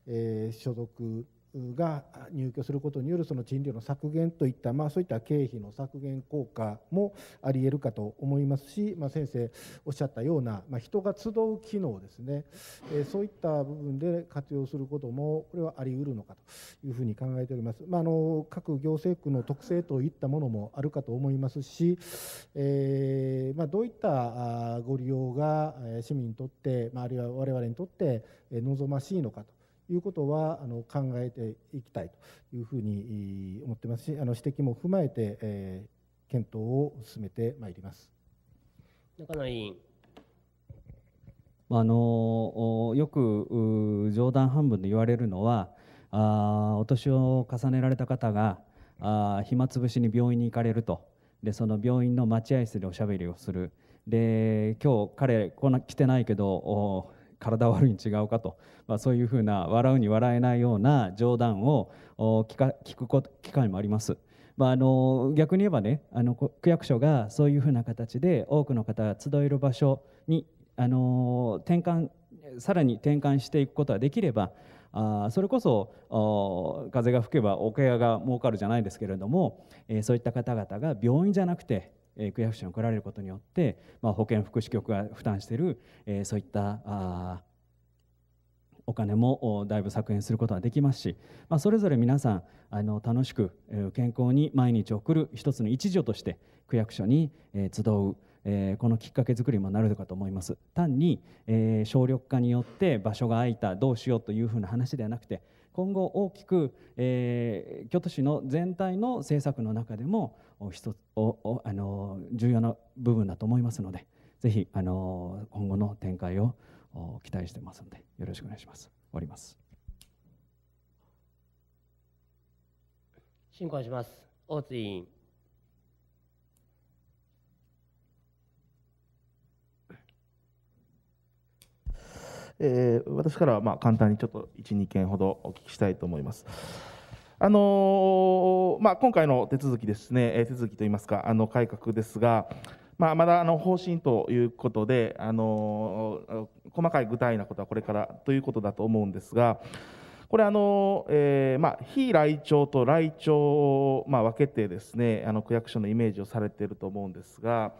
えー、所属が入居することによるその賃料の削減といった、まあ、そういった経費の削減効果もありえるかと思いますし、まあ、先生おっしゃったような、まあ、人が集う機能ですね、えー、そういった部分で活用することもこれはあり得るのかというふうに考えております、まあ、あの各行政区の特性といったものもあるかと思いますし、えー、まあ、どういったご利用が市民にとって、まあ、あるいは我々にとって望ましいのかと。いうことはあの考えていきたいというふうに思ってますしあの指摘も踏まえて、えー、検討を進めてまいります。中野委員あのよく冗談半分で言われるのはあお年を重ねられた方があ暇つぶしに病院に行かれるとでその病院の待合室でおしゃべりをするで今日彼来な来てないけど体悪いに違うかと、まあ、そういうふうな笑うに笑えないような冗談を聞か聞くこと機会もあります。まあ、あの逆に言えばねあの区役所がそういうふうな形で多くの方が集える場所にあの転換さらに転換していくことができればあそれこそ風が吹けばおケアが儲かるじゃないですけれども、えー、そういった方々が病院じゃなくてえ区役所に来られることによって、まあ、保健福祉局が負担している、えー、そういったあお金もだいぶ削減することができますし、まあ、それぞれ皆さんあの楽しくえ健康に毎日送る一つの一助として区役所にえ集う。えー、このきっかけ作りもなるかと思います単に、えー、省力化によって場所が空いたどうしようというふうな話ではなくて今後大きく、えー、京都市の全体の政策の中でも一つおあの重要な部分だと思いますのでぜひあの今後の展開を期待してますのでよろしくお願いします。終わります進行します大津委員えー、私からはまあ簡単にちょっと1、2件ほどお聞きしたいと思います。あのまあ、今回の手続きですね、手続きといいますか、あの改革ですが、まあ、まだあの方針ということで、あの細かい具体なことはこれからということだと思うんですが、これあの、えーまあ、非来庁と来庁を、まあ、分けてですねあの区役所のイメージをされていると思うんですが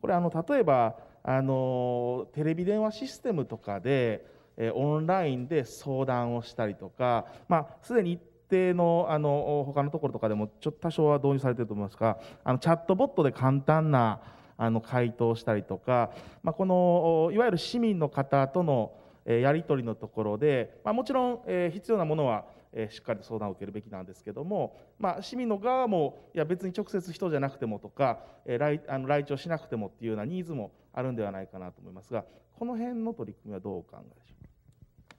これあの例えばあのテレビ電話システムとかでオンラインで相談をしたりとか、まあ、すでに一定のあの他のところとかでもちょっと多少は導入されてると思いますがあのチャットボットで簡単なあの回答したりとか、まあ、このいわゆる市民の方とのやり取りのところで、まあ、もちろん必要なものはしっかりと相談を受けるべきなんですけども、まあ、市民の側もいや別に直接人じゃなくてもとか来あの来庁しなくてもっていうようなニーズもあるんではないかなと思いますがこの辺の取り組みはどうお考えでしょうか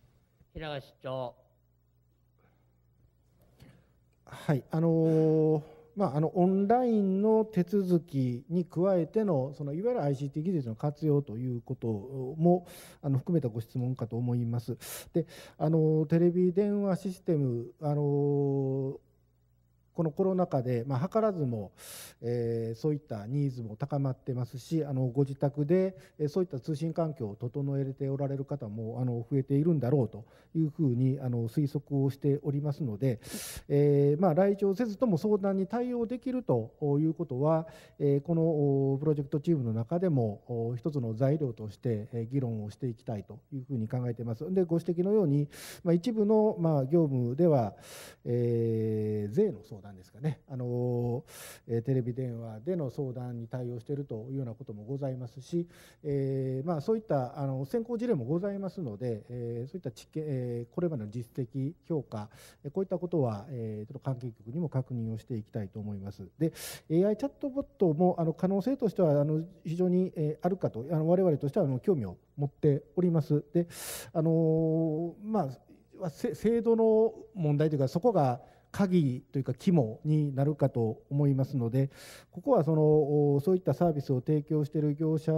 平賀市長はいあのー、まあ、あのオンラインの手続きに加えてのそのいわゆる ICT 技術の活用ということもあの含めたご質問かと思います。であのテレビ電話システムあのこのコロナ禍で、まあ、図らずも、えー、そういったニーズも高まってますしあのご自宅で、えー、そういった通信環境を整えておられる方もあの増えているんだろうというふうにあの推測をしておりますので、えーまあ、来庁せずとも相談に対応できるということは、えー、このプロジェクトチームの中でも一つの材料として議論をしていきたいというふうに考えています。でご指摘のように、まあ、一部の、まあ、業務では、えー、税の相談談ですかねあの、えテレビ電話での相談に対応しているというようなこともございますし、えー、まあ、そういったあの先行事例もございますので、えー、そういった知見、えこれまでの実績評価こういったことは、えー、ちょっと関係局にも確認をしていきたいと思います。で AI チャットボットもあの可能性としてはあの非常に、えあるかとあの我々としてはあの興味を持っております。であのまあ制度の問題というかそこが鍵というか肝になるかと思いますのでここはそのそういったサービスを提供している業者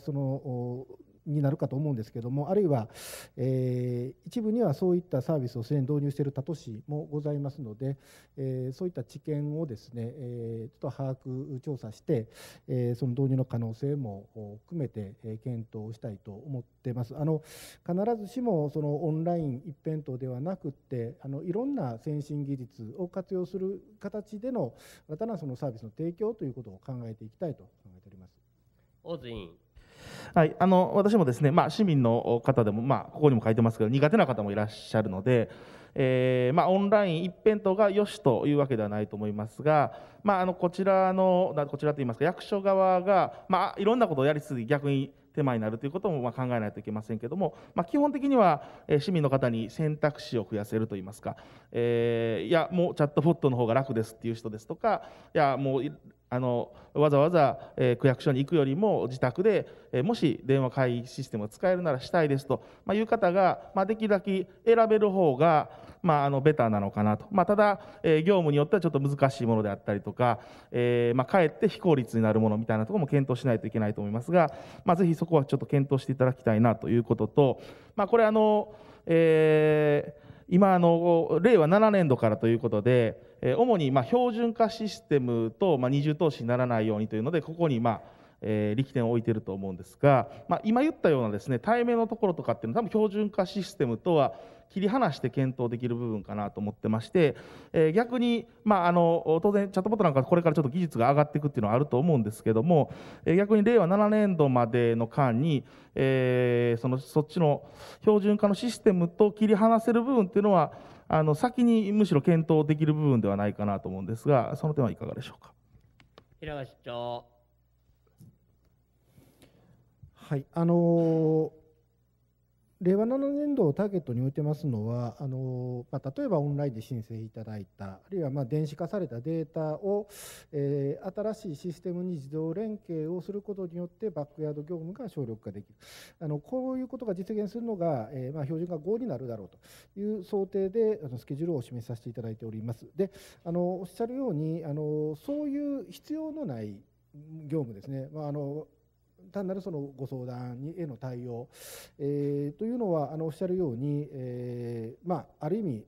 そのになるかと思うんですけどもあるいは、えー、一部にはそういったサービスをすでに導入している他都市もございますので、えー、そういった知見をですね、えー、ちょっと把握調査して、えー、その導入の可能性も含めて、えー、検討したいと思ってます。あの必ずしもそのオンライン一辺倒ではなくてあのいろんな先進技術を活用する形での新たなそのサービスの提供ということを考えていきたいと考えております。大津委員はい、あの私もですね、まあ、市民の方でも、まあ、ここにも書いてますけど苦手な方もいらっしゃるので、えーまあ、オンライン一辺倒がよしというわけではないと思いますが、まあ、あのこちらのこちらといいますか役所側が、まあ、いろんなことをやりすぎ逆に手間になるということもまあ考えないといけませんけども、まあ、基本的には市民の方に選択肢を増やせるといいますか、えー、いやもうチャットボットの方が楽ですっていう人ですとかいやもうあのわざわざ、えー、区役所に行くよりも自宅で、えー、もし電話会議システムを使えるならしたいですと、まあ、いう方が、まあ、できるだけ選べる方が、まあ、あのベターなのかなと、まあ、ただ、えー、業務によってはちょっと難しいものであったりとか、えまあ、かえって非効率になるものみたいなところも検討しないといけないと思いますが、まあ、ぜひそこはちょっと検討していただきたいなということと、まあ、これあの、え今あの令和7年度からということでえ主にま標準化システムとま二重投資にならないようにというのでここにまえ力点を置いていると思うんですが、ま今言ったようなですね対面のところとかっていうのは多分標準化システムとは切り離して検討できる部分かなと思ってまして、え逆に、まあ、の当然チャットボットなんかこれからちょっと技術が上がっていくっていうのはあると思うんですけども、え逆に令和7年度までの間に、えそのそっちの標準化のシステムと切り離せる部分っていうのはあの先にむしろ検討できる部分ではないかなと思うんですが、その点はいかがでしょうか。平川市長はいあの令和7年度をターゲットに置いてますのはあの、まあ、例えばオンラインで申請いただいたあるいはま電子化されたデータを、えー、新しいシステムに自動連携をすることによってバックヤード業務が省力化できるあのこういうことが実現するのが、えー、ま標準化5になるだろうという想定であのスケジュールをお示しさせていただいております。であのおっしゃるようにあのそういう必要のない業務ですね、まあ、あの単なるそのご相談にへの対応、えー、というのはあのおっしゃるように、えーまあ、ある意味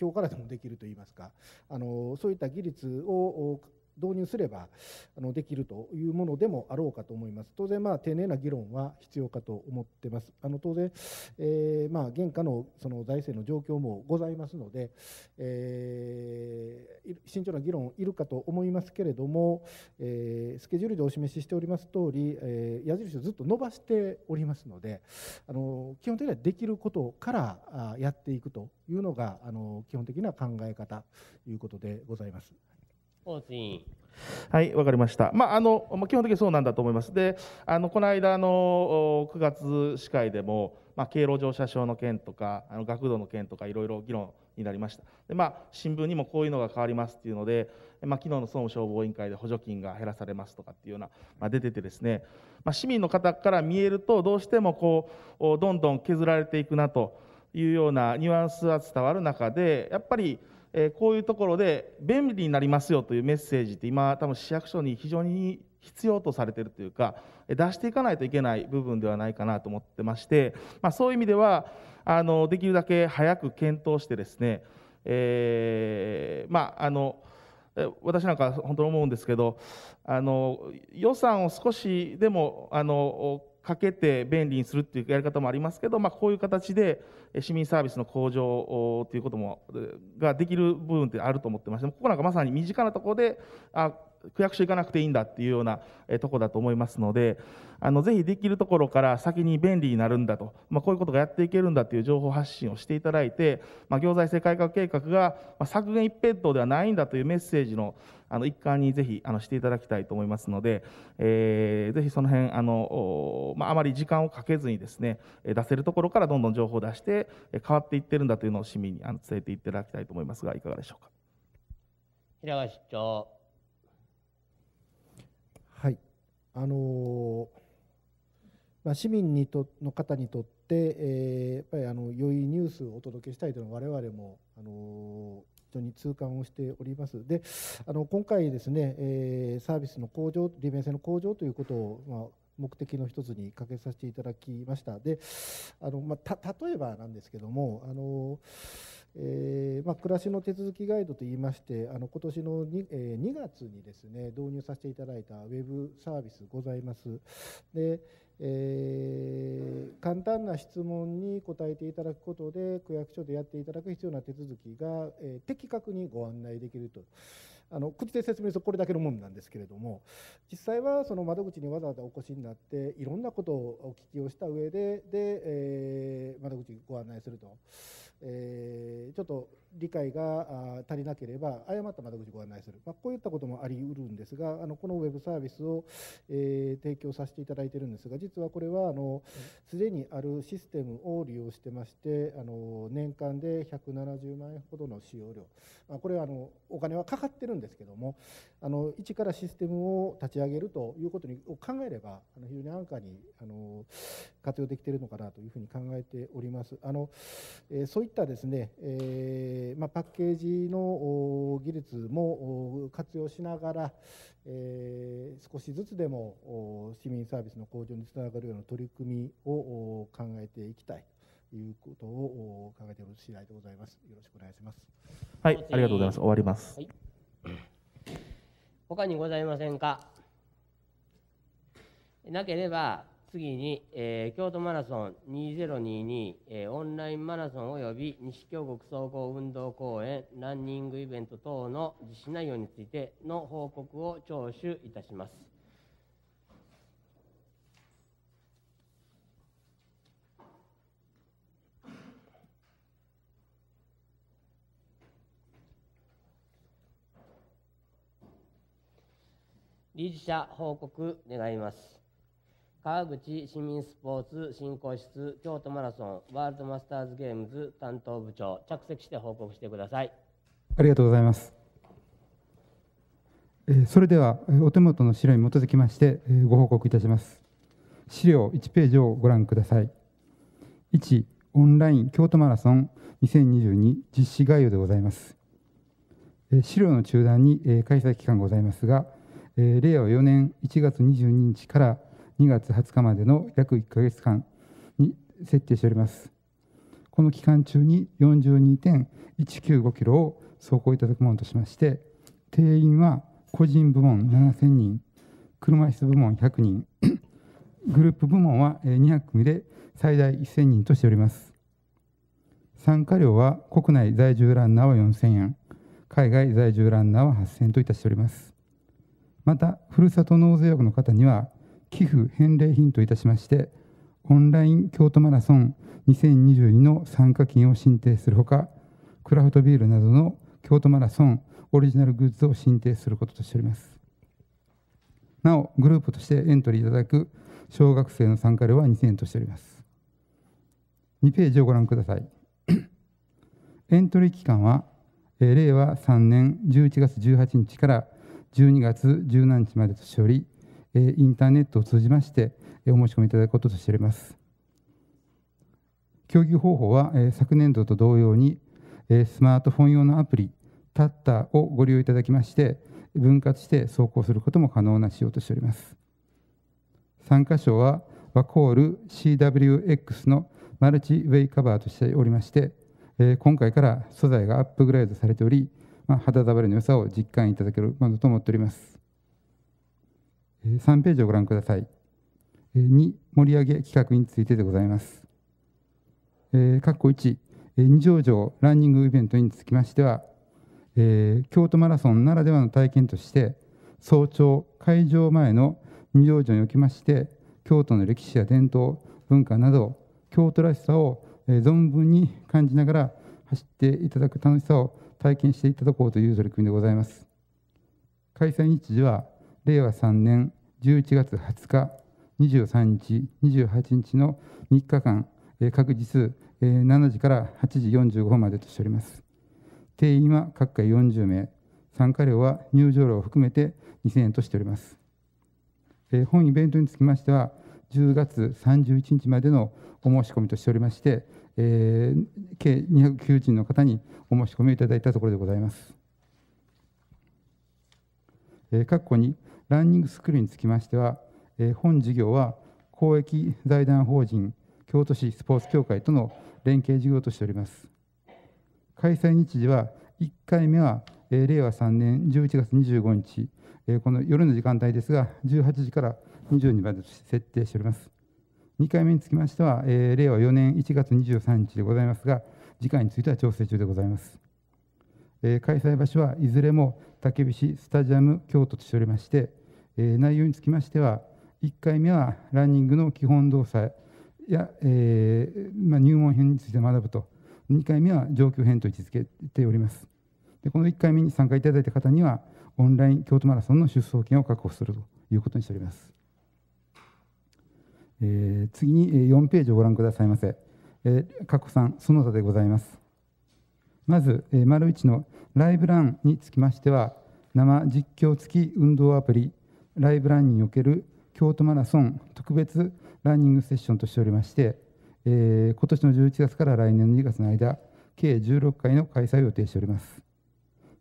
今日からでもできるといいますかあのそういった技術を導入すればあのできるというものでもあろうかと思います。当然、まあ、丁寧な議論は必要かと思ってます。あの当然、えー、まあ、現下のその財政の状況もございますので、えー、慎重な議論いるかと思いますけれども、えー、スケジュールでお示ししておりますとおり、え矢印をずっと伸ばしておりますので、あの基本的にはできることからやっていくというのがあの基本的な考え方ということでございます。法人はい、わかりました。まあ、あの、ま基本的にそうなんだと思います。で、あの、この間の9月司会でも、まあ、経路乗車証の件とか、あの、学童の件とか、いろいろ議論になりました。で、まあ、新聞にもこういうのが変わりますっていうので、まあ、昨日の総務消防委員会で補助金が減らされますとかっていうような、まあ、出ててですね、まあ、市民の方から見えると、どうしてもこう、どんどん削られていくなというようなニュアンスは伝わる中で、やっぱり、えこういうところで便利になりますよというメッセージって今多分市役所に非常に必要とされてるというか出していかないといけない部分ではないかなと思ってまして、まあ、そういう意味ではあのできるだけ早く検討してですね、えー、まああの私なんか本当に思うんですけどあの予算を少しでもあのかけて便利にするっていうやり方もありますけど、まあ、こういう形で市民サービスの向上ということもができる部分ってあると思ってましてここなんかまさに身近なところであ区役所行かなくていいんだっていうようなとこだと思いますのであのぜひできるところから先に便利になるんだと、まあ、こういうことがやっていけるんだという情報発信をしていただいて、まあ、行財政改革計画が削減一辺倒ではないんだというメッセージのあの一環にぜひあのしていただきたいと思いますので、えー、ぜひその辺あの、まあ、あまり時間をかけずにですね出せるところからどんどん情報を出して変わっていってるんだというのを市民にあの伝えていただきたいと思いますがいかがでしょうか平川市長はいあのまあ、市民にとの方にとって、えー、やっぱりあの良いニュースをお届けしたいというのは我々もあの緒に痛感をしております。であの今回ですね、えー、サービスの向上利便性の向上ということを、まあ目的の一つにかけさせていただきました。であのまあ、例えばなんですけどもあのえー、まあ、暮らしの手続きガイドといいましてあの今年の 2,、えー、2月にですね導入させていただいたウェブサービスございますで、えー、簡単な質問に答えていただくことで区役所でやっていただく必要な手続きが、えー、的確にご案内できるとあの口で説明するとこれだけのものなんですけれども実際はその窓口にわざわざお越しになっていろんなことをお聞きをした上でで、えー、窓口にご案内すると。えー、ちょっと理解が足りなければ誤った窓口をご案内する、まあ、こういったこともありうるんですがあのこのウェブサービスを、えー、提供させていただいているんですが実はこれはすでにあるシステムを利用してましてあの年間で170万円ほどの使用料、まあ、これはあのお金はかかってるんですけどもあの一からシステムを立ち上げるということを考えればあの非常に安価にあの活用できているのかなというふうに考えております。あのえー、そういったですね、えー、まあ、パッケージの技術も活用しながら、えー、少しずつでも市民サービスの向上につながるような取り組みを考えていきたいということを考えている次第でございます。よろしくお願いします。はい、ありがとうございます。終わります。はい他にございませんかなければ次に、えー、京都マラソン2022、えー、オンラインマラソン及び西京極総合運動公園ランニングイベント等の実施内容についての報告を聴取いたします。理事者報告願います川口市民スポーツ振興室京都マラソンワールドマスターズゲームズ担当部長着席して報告してくださいありがとうございますそれではお手元の資料に基づきましてご報告いたします資料1ページをご覧ください1オンライン京都マラソン2022実施概要でございます資料の中段に開催期間ございますがえ令和4年1月22日から2月20日までの約1か月間に設定しております。この期間中に42.195キロを走行いただくものとしまして、定員は個人部門7000人、車椅子部門100人、グループ部門は200組で最大1000人としております。参加料は国内在住ランナーは4000円、海外在住ランナーは8000円といたしております。またふるさと納税枠の方には寄付返礼品といたしましてオンライン京都マラソン2022の参加金を申請するほかクラフトビールなどの京都マラソンオリジナルグッズを申請することとしておりますなおグループとしてエントリーいただく小学生の参加料は2000円としております2ページをご覧くださいエントリー期間は令和3年11月18日から12月17日までとしており、インターネットを通じましてお申し込みいただくこととしております。協議方法は昨年度と同様に、スマートフォン用のアプリ、タッタをご利用いただきまして、分割して走行することも可能な仕様としております。参加賞は、ワコール CWX のマルチウェイカバーとしておりまして、今回から素材がアップグレードされており、まあ、肌触りの良さを実感いただけるものと思っております。3ページをご覧ください。2、盛り上げ企画についてでございます。括弧1、二条城ランニングイベントにつきましては、え京都マラソンならではの体験として、早朝、会場前の二条城におきまして、京都の歴史や伝統、文化など、京都らしさを存分に感じながら走っていただく楽しさを体験していただこうという取り組みでございます。開催日時は令和3年11月20日、23日、28日の3日間、各日7時から8時45分までとしております。定員は各回40名、参加料は入場料を含めて2000円としております。本イベントにつきましては、10月31日までのお申し込みとしておりまして、えー、計209人の方にお申し込みいただいたところでございます。えー、括弧にランニングスクールにつきましては、えー、本事業は公益財団法人京都市スポーツ協会との連携事業としております。開催日時は1回目は、えー、令和3年11月25日、えー、この夜の時間帯ですが、18時から22時までと設定しております。2回目につきましては、えー、令和4年1月23日でございますが、次回については調整中でございます。えー、開催場所はいずれも竹菱スタジアム京都としておりまして、えー、内容につきましては、1回目はランニングの基本動作や、えーまあ、入門編について学ぶと、2回目は上級編と位置づけております。でこの1回目に参加いただいた方には、オンライン京都マラソンの出走権を確保するということにしております。えー、次に4ページをご覧くださいませ。えー、さん、その他でございます。まず、えー、丸一のライブランにつきましては、生実況付き運動アプリ、ライブランにおける京都マラソン特別ランニングセッションとしておりまして、えー、今年の11月から来年の2月の間、計16回の開催を予定しております。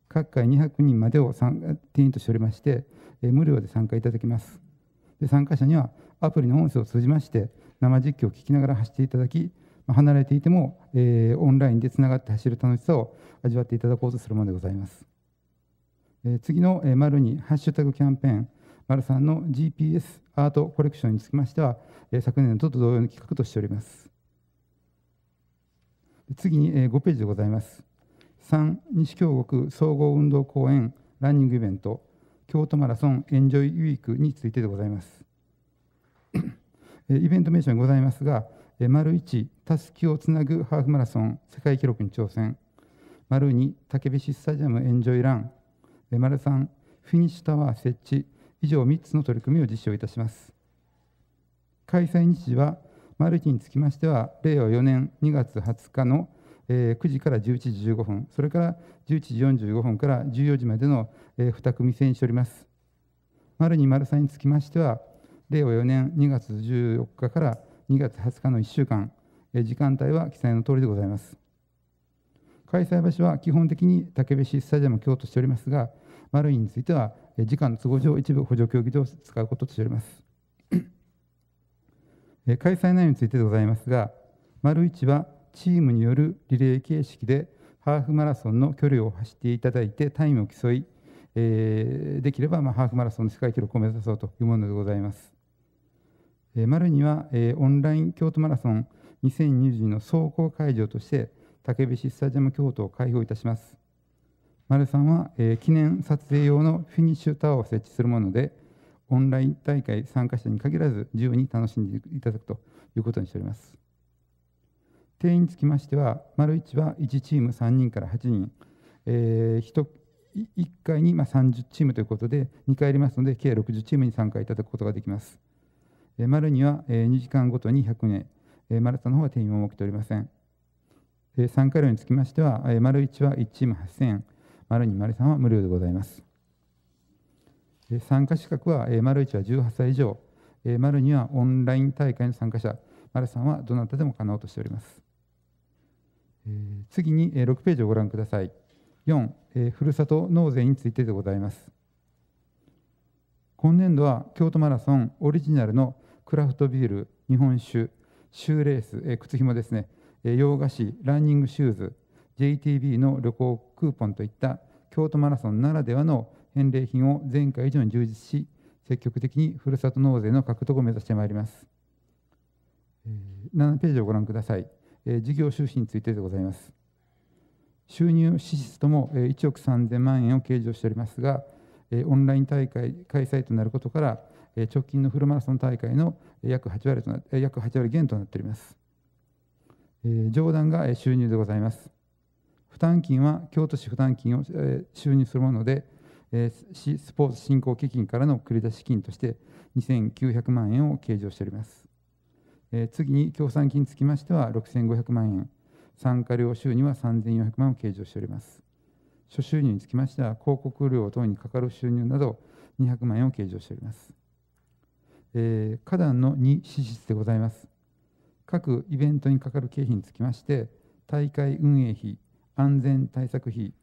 各回200人までを定員としておりまして、えー、無料で参加いただきます。で参加者にはアプリの音声を通じまして生実況を聞きながら走っていただき離れていても、えー、オンラインでつながって走る楽しさを味わっていただこうとするものでございます、えー、次の、えー、丸にハッシュタグキャンペーン丸さんの GPS アートコレクションにつきましては、えー、昨年と同様の企画としております次に、えー、5ページでございます3西京極総合運動公園ランニングイベント京都マラソンエンジョイウィークについてでございますイベント名称にございますが、丸1、たすきをつなぐハーフマラソン世界記録に挑戦、丸け竹菱スタジアムエンジョイラン、丸3、フィニッシュタワー設置、以上3つの取り組みを実施をいたします。開催日時は、丸1につきましては、令和4年2月20日の9時から11時15分、それから11時45分から14時までの2組選手おります。丸二丸三につきましては、令和4年2月14日から2月20日の1週間、時間帯は記載の通りでございます。開催場所は基本的に竹部市スタジアム京都しておりますが、マルインについては時間の都合上、一部補助競技場を使うこととしております。開催内容についてでございますが、丸一はチームによるリレー形式でハーフマラソンの距離を走っていただいてタイムを競い、えー、できればまハーフマラソンの世界記録を目指そうというものでございます。えー、丸には、えー、オンライン京都マラソン2022の総合会場として竹菱スタジアム京都を開放いたします丸さんは、えー、記念撮影用のフィニッシュタワーを設置するものでオンライン大会参加者に限らず自由に楽しんでいただくということにしております定員につきましては丸1は1チーム3人から8人、えー、1, 1回に30チームということで2回ありますので計60チームに参加いただくことができます丸には2時間ごとに100名、丸んの方は定員を設けておりません。参加料につきましては、丸1は1チーム8000円、丸2、丸3は無料でございます。参加資格は、丸1は18歳以上、丸2はオンライン大会の参加者、丸3はどなたでも可能としております。次に6ページをご覧ください。4、ふるさと納税についてでございます。今年度は京都マラソンオリジナルのクラフトビール、日本酒、シューレース、えー、靴紐ですね、えー、洋菓子、ランニングシューズ、JTB の旅行クーポンといった京都マラソンならではの返礼品を前回以上に充実し、積極的にふるさと納税の獲得を目指してまいります。7ページをご覧ください。事業収支についてでございます。収入支出とも1億3000万円を計上しておりますが、オンライン大会開催となることから、直近のフルマラソン大会の約8割とな約8割減となっております。上段が収入でございます。負担金は京都市負担金を収入するもので、市スポーツ振興基金からの繰り出し金として2900万円を計上しております。次に協賛金につきましては6500万円、参加料収入は3400万円を計上しております。諸収入につきましては広告料等にかかる収入など200万円を計上しております。えー、花壇の2支出でございます。各イベントにかかる経費につきまして、大会運営費、安全対策費、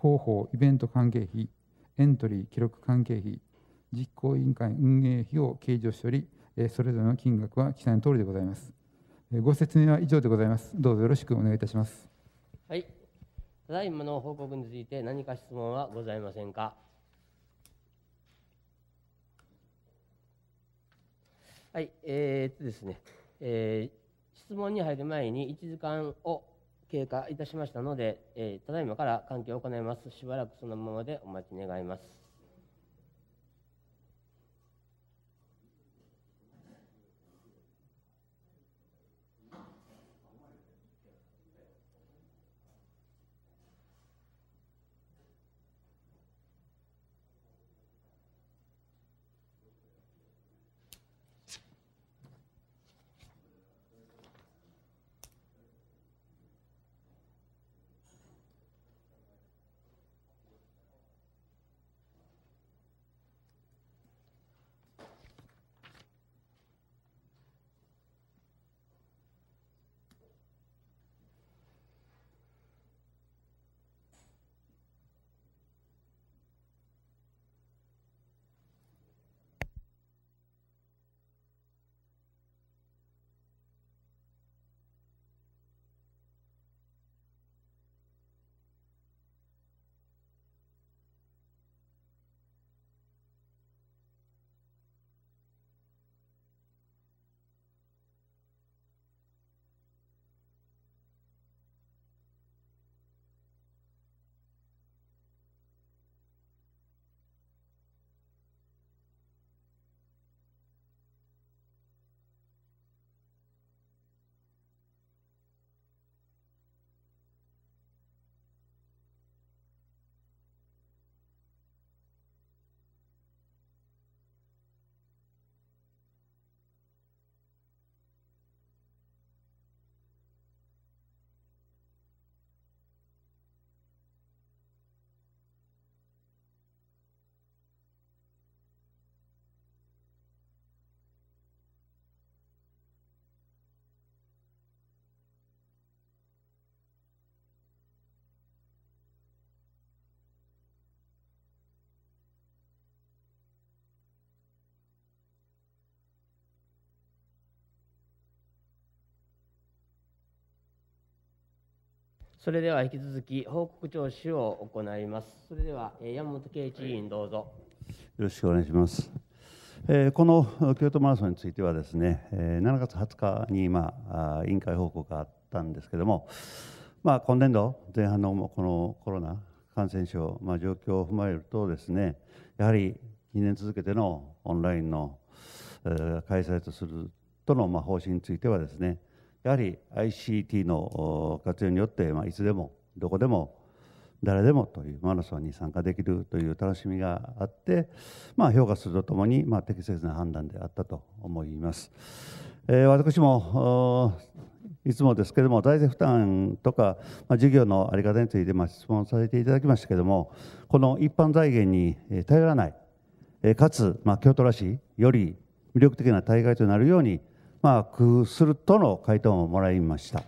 広報・イベント関係費、エントリー・記録関係費、実行委員会運営費を計上しており、えそれぞれの金額は記載の通りでございます。えご説明は以上でございます。どうぞよろしくお願いいたします。はい。ただいまの報告について何か質問はございませんか。はい、えー、っとですね、えー、質問に入る前に1時間を経過いたしましたので、えー、ただいまから関係を行います。しばらくそのままでお待ち願います。それでは引き続き報告聴取を行います。それでは山本圭一委員どうぞ。よろしくお願いします。えー、この京都マラソンについてはですね、えー、7月20日に、まあ、委員会報告があったんですけれども、まあ、今年度前半のこのコロナ感染症、まあ、状況を踏まえるとですねやはり2年続けてのオンラインの、開催とするとの、まあ、方針についてはですねやはり ICT の活用によって、まあ、いつでもどこでも誰でもというマラソンに参加できるという楽しみがあって、まあ、評価するとともに、まあ、適切な判断であったと思います。えー、私もいつもですけれども、財政負担とか、まあ、事業の在り方について、まあ、質問させていただきましたけれども、この一般財源に頼らない、かつ、まあ、京都らしい、より魅力的な大会となるように、まあ、工夫するとの回答ももらいました。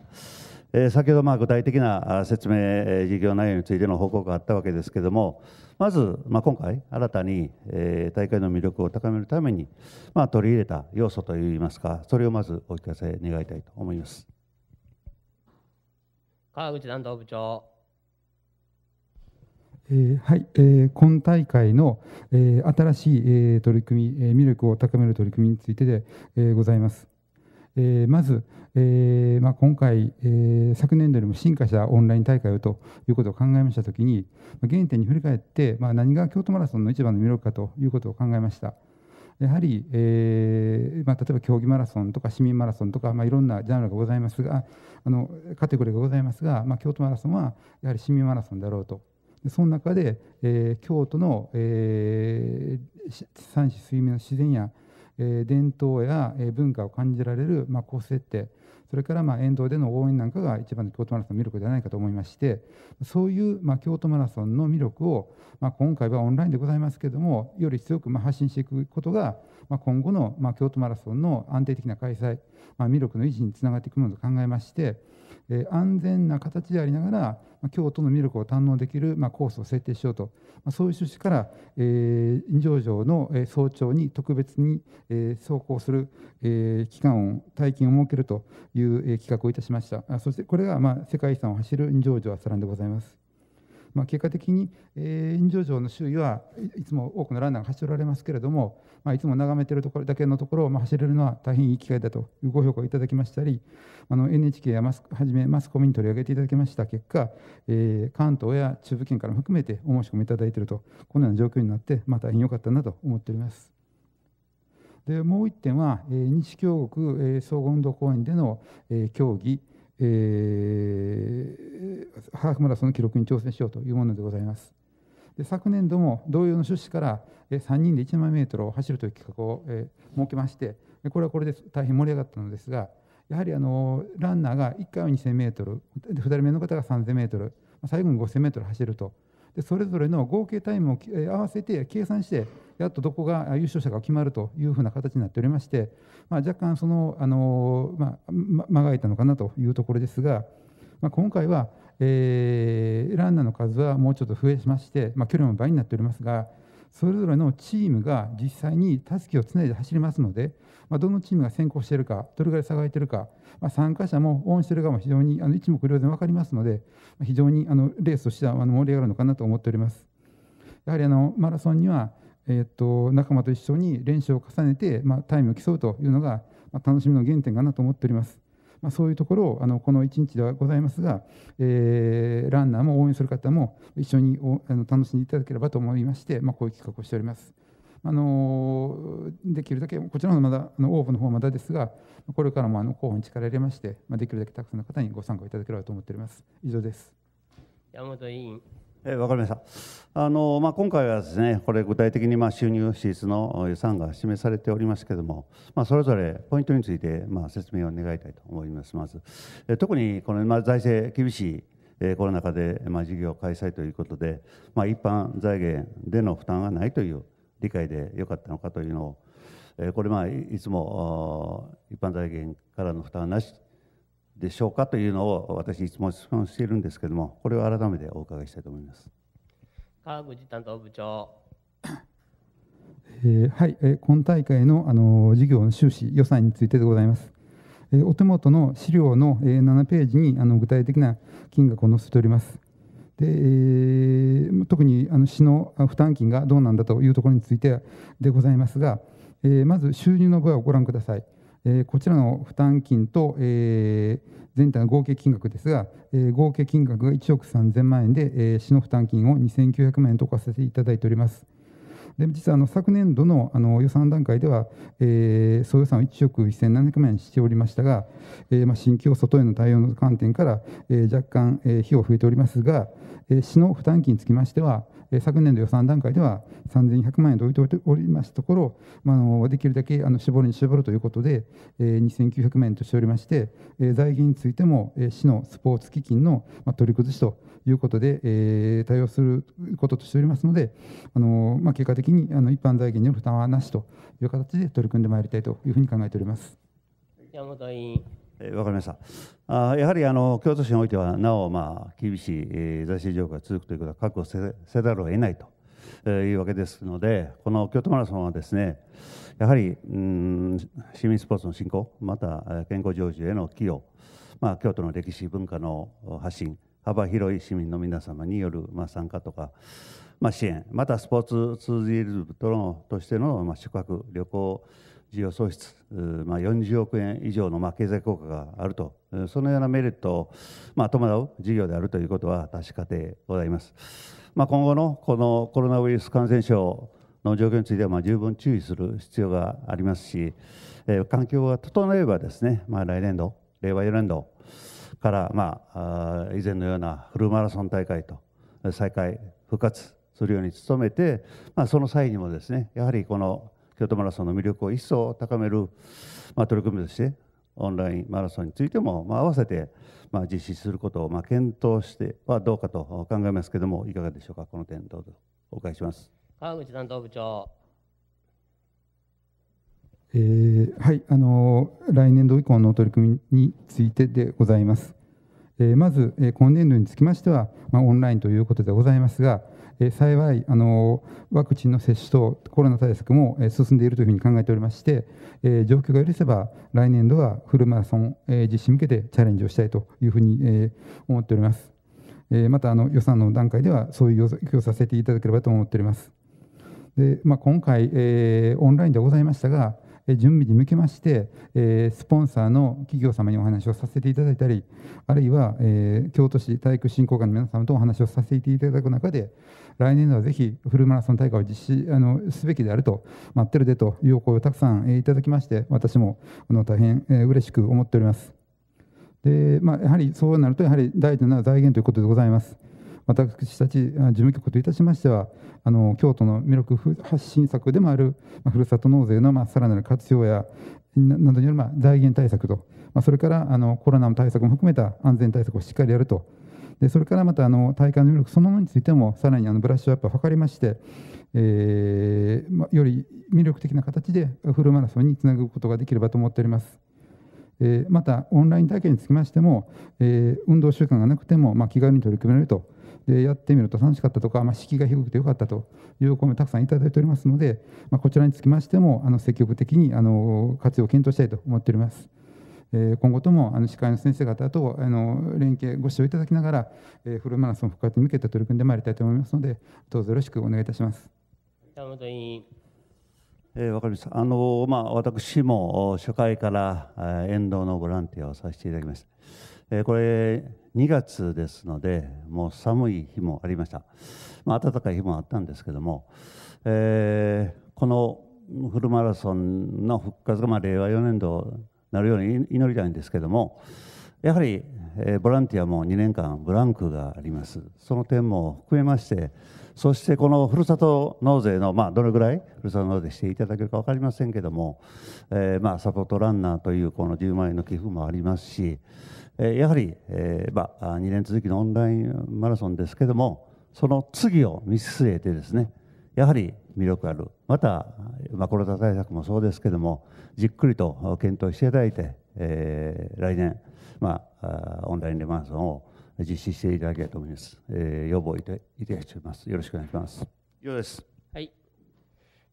えー、先ほどまあ具体的な説明、事業内容についての報告があったわけですけれども、まず、まあ、今回、新たに、え大会の魅力を高めるために、まあ、取り入れた要素といいますか、それをまずお聞かせ願いたいと思います。川口担当部長。えー、はい、えー、今大会の、えー、新しい、えー、取り組み、えー、魅力を高める取り組みについてで、えー、ございます。えー、まず、えーまあ、今回、えー、昨年度よりも進化したオンライン大会をということを考えましたときに、まあ、原点に振り返って、まあ、何が京都マラソンの一番の魅力かということを考えました。やはり、えーまあ、例えば競技マラソンとか市民マラソンとか、まあ、いろんなジャンルがございますがあのカテゴリーがございますが、まあ、京都マラソンはやはり市民マラソンだろうとその中で、えー、京都の、えー、三地水面の自然やえ伝統や文化を感じられる、まあ、ってそれからまあ沿道での応援なんかが一番の京都マラソンの魅力ではないかと思いましてそういうまあ京都マラソンの魅力を、まあ、今回はオンラインでございますけれどもより強くまあ発信していくことが、まあ、今後のまあ京都マラソンの安定的な開催、まあ、魅力の維持につながっていくものと考えまして、えー、安全な形でありながら京都のミルクを堪能できる、まコースを設定しようと、まそういう趣旨から、え二条城の早朝に特別に、え走行する、え期間を大金を設けるという、え企画をいたしましたそしてこれが、ま世界遺産を走る二条城アさランでございます。まあ、結果的に、えー、炎上城の周囲はいつも多くのランナーが走られますけれども、まあ、いつも眺めてるところだけのところを、まあ、走れるのは大変いい機会だというご評価をいただきましたりあの NHK やマスはじめマスコミに取り上げていただきました結果、えー、関東や中部圏からも含めてお申し込みいただいているとこのような状況になって、まあ、大変良かったなと思っております。でもう1点は、えー、西京極、えー、総合運動公園での、えー、競技えー、ハーフマラソンの記録に挑戦しようというものでございます。で昨年度も同様の趣旨からえ3人で1万メートルを走るという企画を、えー、設けましてこれはこれで大変盛り上がったのですがやはりあのランナーが1回は2000メートル2人目の方が3000メートル最後に5000メートル走るとでそれぞれの合計タイムをえ合わせて計算してであとどこが優勝者が決まるというふうな形になっておりまして、まあ、若干、その、あのまあ、間がいたのかなというところですが、まあ、今回は、えー、ランナーの数はもうちょっと増えしまして、まあ、距離も倍になっておりますが、それぞれのチームが実際にたすきをつないで走りますので、まあ、どのチームが先行しているか、どれぐらい差が開いているか、まあ、参加者も応援している側も非常にあの一目瞭然分かりますので、非常にあのレースとしてはあの盛り上がるのかなと思っております。やはりあのマラソンにはえー、っと仲間と一緒に練習を重ねて、まあ、タイムを競うというのが、まあ、楽しみの原点かなと思っております。まあ、そういうところをあのこの1日ではございますが、えー、ランナーも応援する方も一緒にあの楽しんでいただければと思いまして、まあ、こういう企画をしております。あのできるだけこちらのまだあの応募の方はまだですがこれからもあの候補に力を入れまして、まあ、できるだけたくさんの方にご参加いただければと思っております以上です山本委員え分かりました。あのまあ、今回はですねこれ具体的にまあ収入支出の予算が示されておりますけれども、まあ、それぞれポイントについてまあ説明を願いたいと思いますまず、え特にこのま財政厳しいえコロナ禍でまあ事業開催ということで、まあ、一般財源での負担がないという理解でよかったのかというのを、えこれまあいつも一般財源からの負担なしでしょうかというのを私、いつも質問しているんですけれども、これを改めてお伺いしたいと思います川口担当部長。えー、はい、えー、今大会のあの事業の収支予算についてでございます。えー、お手元の資料の、えー、7ページにあの具体的な金額を載せております。でえー、特にあの市の負担金がどうなんだというところについてでございますが、えー、まず収入の場合をご覧ください。えー、こちらの負担金と、えー、全体の合計金額ですが、えー、合計金額が1億3000万円で、え市の負担金を2900万円とかさせていただいております。で実はあの昨年度のあの予算段階では、えー、総予算を1億1700万円しておりましたが、えーまあ、新規を外への対応の観点から、えー、若干、えー、費用増えておりますが、えー、市の負担金につきましては、昨年度予算段階では3100万円と置いておりますところ、まあ、のできるだけあの絞るに絞るということで、え2900万円としておりまして、え財源についても、え市のスポーツ基金の、ま取り崩しということで、え対応することとしておりますので、あのま結果的にあの一般財源による負担はなしという形で取り組んでまいりたいというふうに考えております。山本委員えかりましたあやはりあの京都市においてはなお、まあ、厳しい、え財政状況が続くということは確保せせざるを得ないと、えー、いうわけですのでこの京都マラソンはですねやはりうん市民スポーツの振興また健康常就への寄与、まあ、京都の歴史文化の発信幅広い市民の皆様による、まあ、参加とか、まあ、支援またスポーツツーリズムとのとしての、まあ、宿泊旅行事業創出、まあ、40億円以上のま経済効果があると、そのようなメリットをま伴う事業であるということは確かでございます。まあ、今後のこのコロナウイルス感染症の状況についてはま十分注意する必要がありますし、え環境が整えばですね、まあ、来年度、令和4年度から、まあ、以前のようなフルマラソン大会と再開、復活するように努めて、まあ、その際にもですねやはりこの京都マラソンの魅力を一層高める、まあ、取り組みとしてオンラインマラソンについても、まあ、合わせて、まあ、実施することを、まあ、検討してはどうかと考えますけれどもいかがでしょうかこの点どうぞお伺いします川口担当部長えー、はいあの来年度以降の取り組みについてでございます、えー、まず、えー、今年度につきましては、まあ、オンラインということでございますが、え幸いあのワクチンの接種とコロナ対策も、え進んでいるというふうに考えておりまして、え状況が許せば来年度はフルマラソン、え実施に向けてチャレンジをしたいというふうに、え思っております、えまたあの予算の段階ではそういう要求をさせていただければと思っておりますで、まあ、今回、えオンラインでございましたが準備に向けまして、えスポンサーの企業様にお話をさせていただいたり、あるいは、え京都市体育振興課の皆様とお話をさせていただく中で、来年度はぜひフルマラソン大会を実施あのすべきであると、待ってるでというお声をたくさん、えいただきまして、私もあの大変、え嬉しく思っております。でまあ、やはりそうなると、やはり大事な財源ということでございます。私たち事務局といたしましては、あの京都の魅力発信策でもある、まあ、ふるさと納税の、まあ、さらなる活用やなどによる、まあ、財源対策と、まあ、それからあのコロナの対策も含めた安全対策をしっかりやると、でそれからまたあの体感魅力そのものについても、さらにあのブラッシュアップを図りまして、えーまあ、より魅力的な形でフルマラソンにつなぐことができればと思っております。えまた、オンライン体験につきましても、えー、運動習慣がなくても、まあ、気軽に取り組めると。でやってみると楽しかったとか、まあ、敷居が低くてよかったという声もたくさんいただいておりますので、まあ、こちらにつきましてもあの積極的にあの活用を検討したいと思っております。今後ともあの司会の先生方とあの連携ご視聴いただきながら、えフルマラソン復活に向けて取り組んでまいりたいと思いますのでどうぞよろしくお願いいたします。山本委員えー、かりましたあの、まあ、私も初回から、えー、沿道のボランティアをさせていただきましたこれ2月ですのでもう寒い日もありました、まあ、暖かい日もあったんですけども、えー、このフルマラソンの復活がまあ令和4年度になるように祈りたいんですけどもやはり、ボランティアも2年間ブランクがありますその点も含めましてそしてこのふるさと納税の、まあ、どれぐらいふるさと納税していただけるか分かりませんけども、えー、まあサポートランナーというこの10万円の寄付もありますしやはり、えーまあ、2年続きのオンラインマラソンですけどもその次を見据えてですねやはり魅力あるまた、まあ、コロナ対策もそうですけどもじっくりと検討していただいて、えー、来年、まあ、オンラインでマラソンを実施していただければと思います、えー、要望いていただきますよろしくお願いします以上ですはい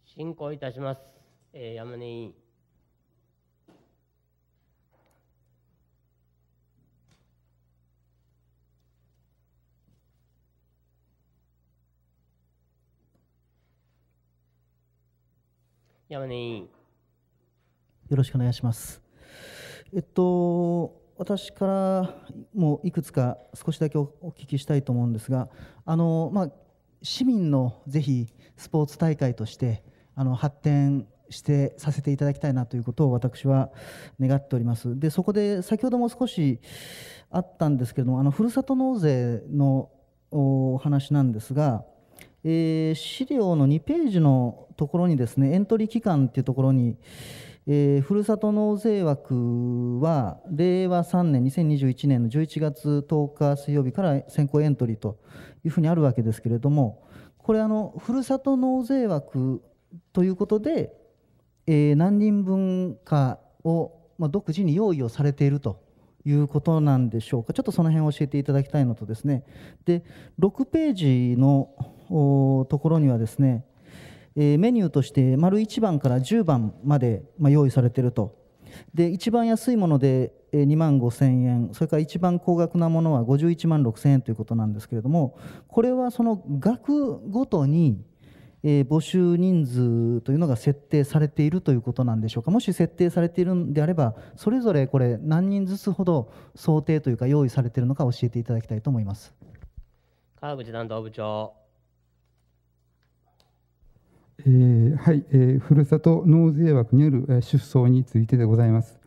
進行いたします、えー、山根委員山根委員。よろしくお願いします。えっと、私からもいくつか少しだけお聞きしたいと思うんですが、あのまあ、市民のぜひスポーツ大会としてあの発展してさせていただきたいなということを私は願っております。でそこで先ほども少しあったんですけれどもあのふるさと納税のお話なんですがえー、資料の2ページのところにですねエントリー期間というところに、えー、ふるさと納税枠は令和3年2021年の11月10日水曜日から先行エントリーというふうにあるわけですけれどもこれあのふるさと納税枠ということで、えー、何人分かを、まあ、独自に用意をされているということなんでしょうかちょっとその辺を教えていただきたいのとですねで6ページのところにはですね、えメニューとして丸1番から10番まで、ま用意されているとで一番安いもので2万5000円それから一番高額なものは51万6000円ということなんですけれどもこれはその額ごとに、え募集人数というのが設定されているということなんでしょうかもし設定されているんであればそれぞれこれ何人ずつほど想定というか用意されているのか教えていただきたいと思います川口担当部長えー、はい、えー、ふるさと納税枠による出走についてでございます。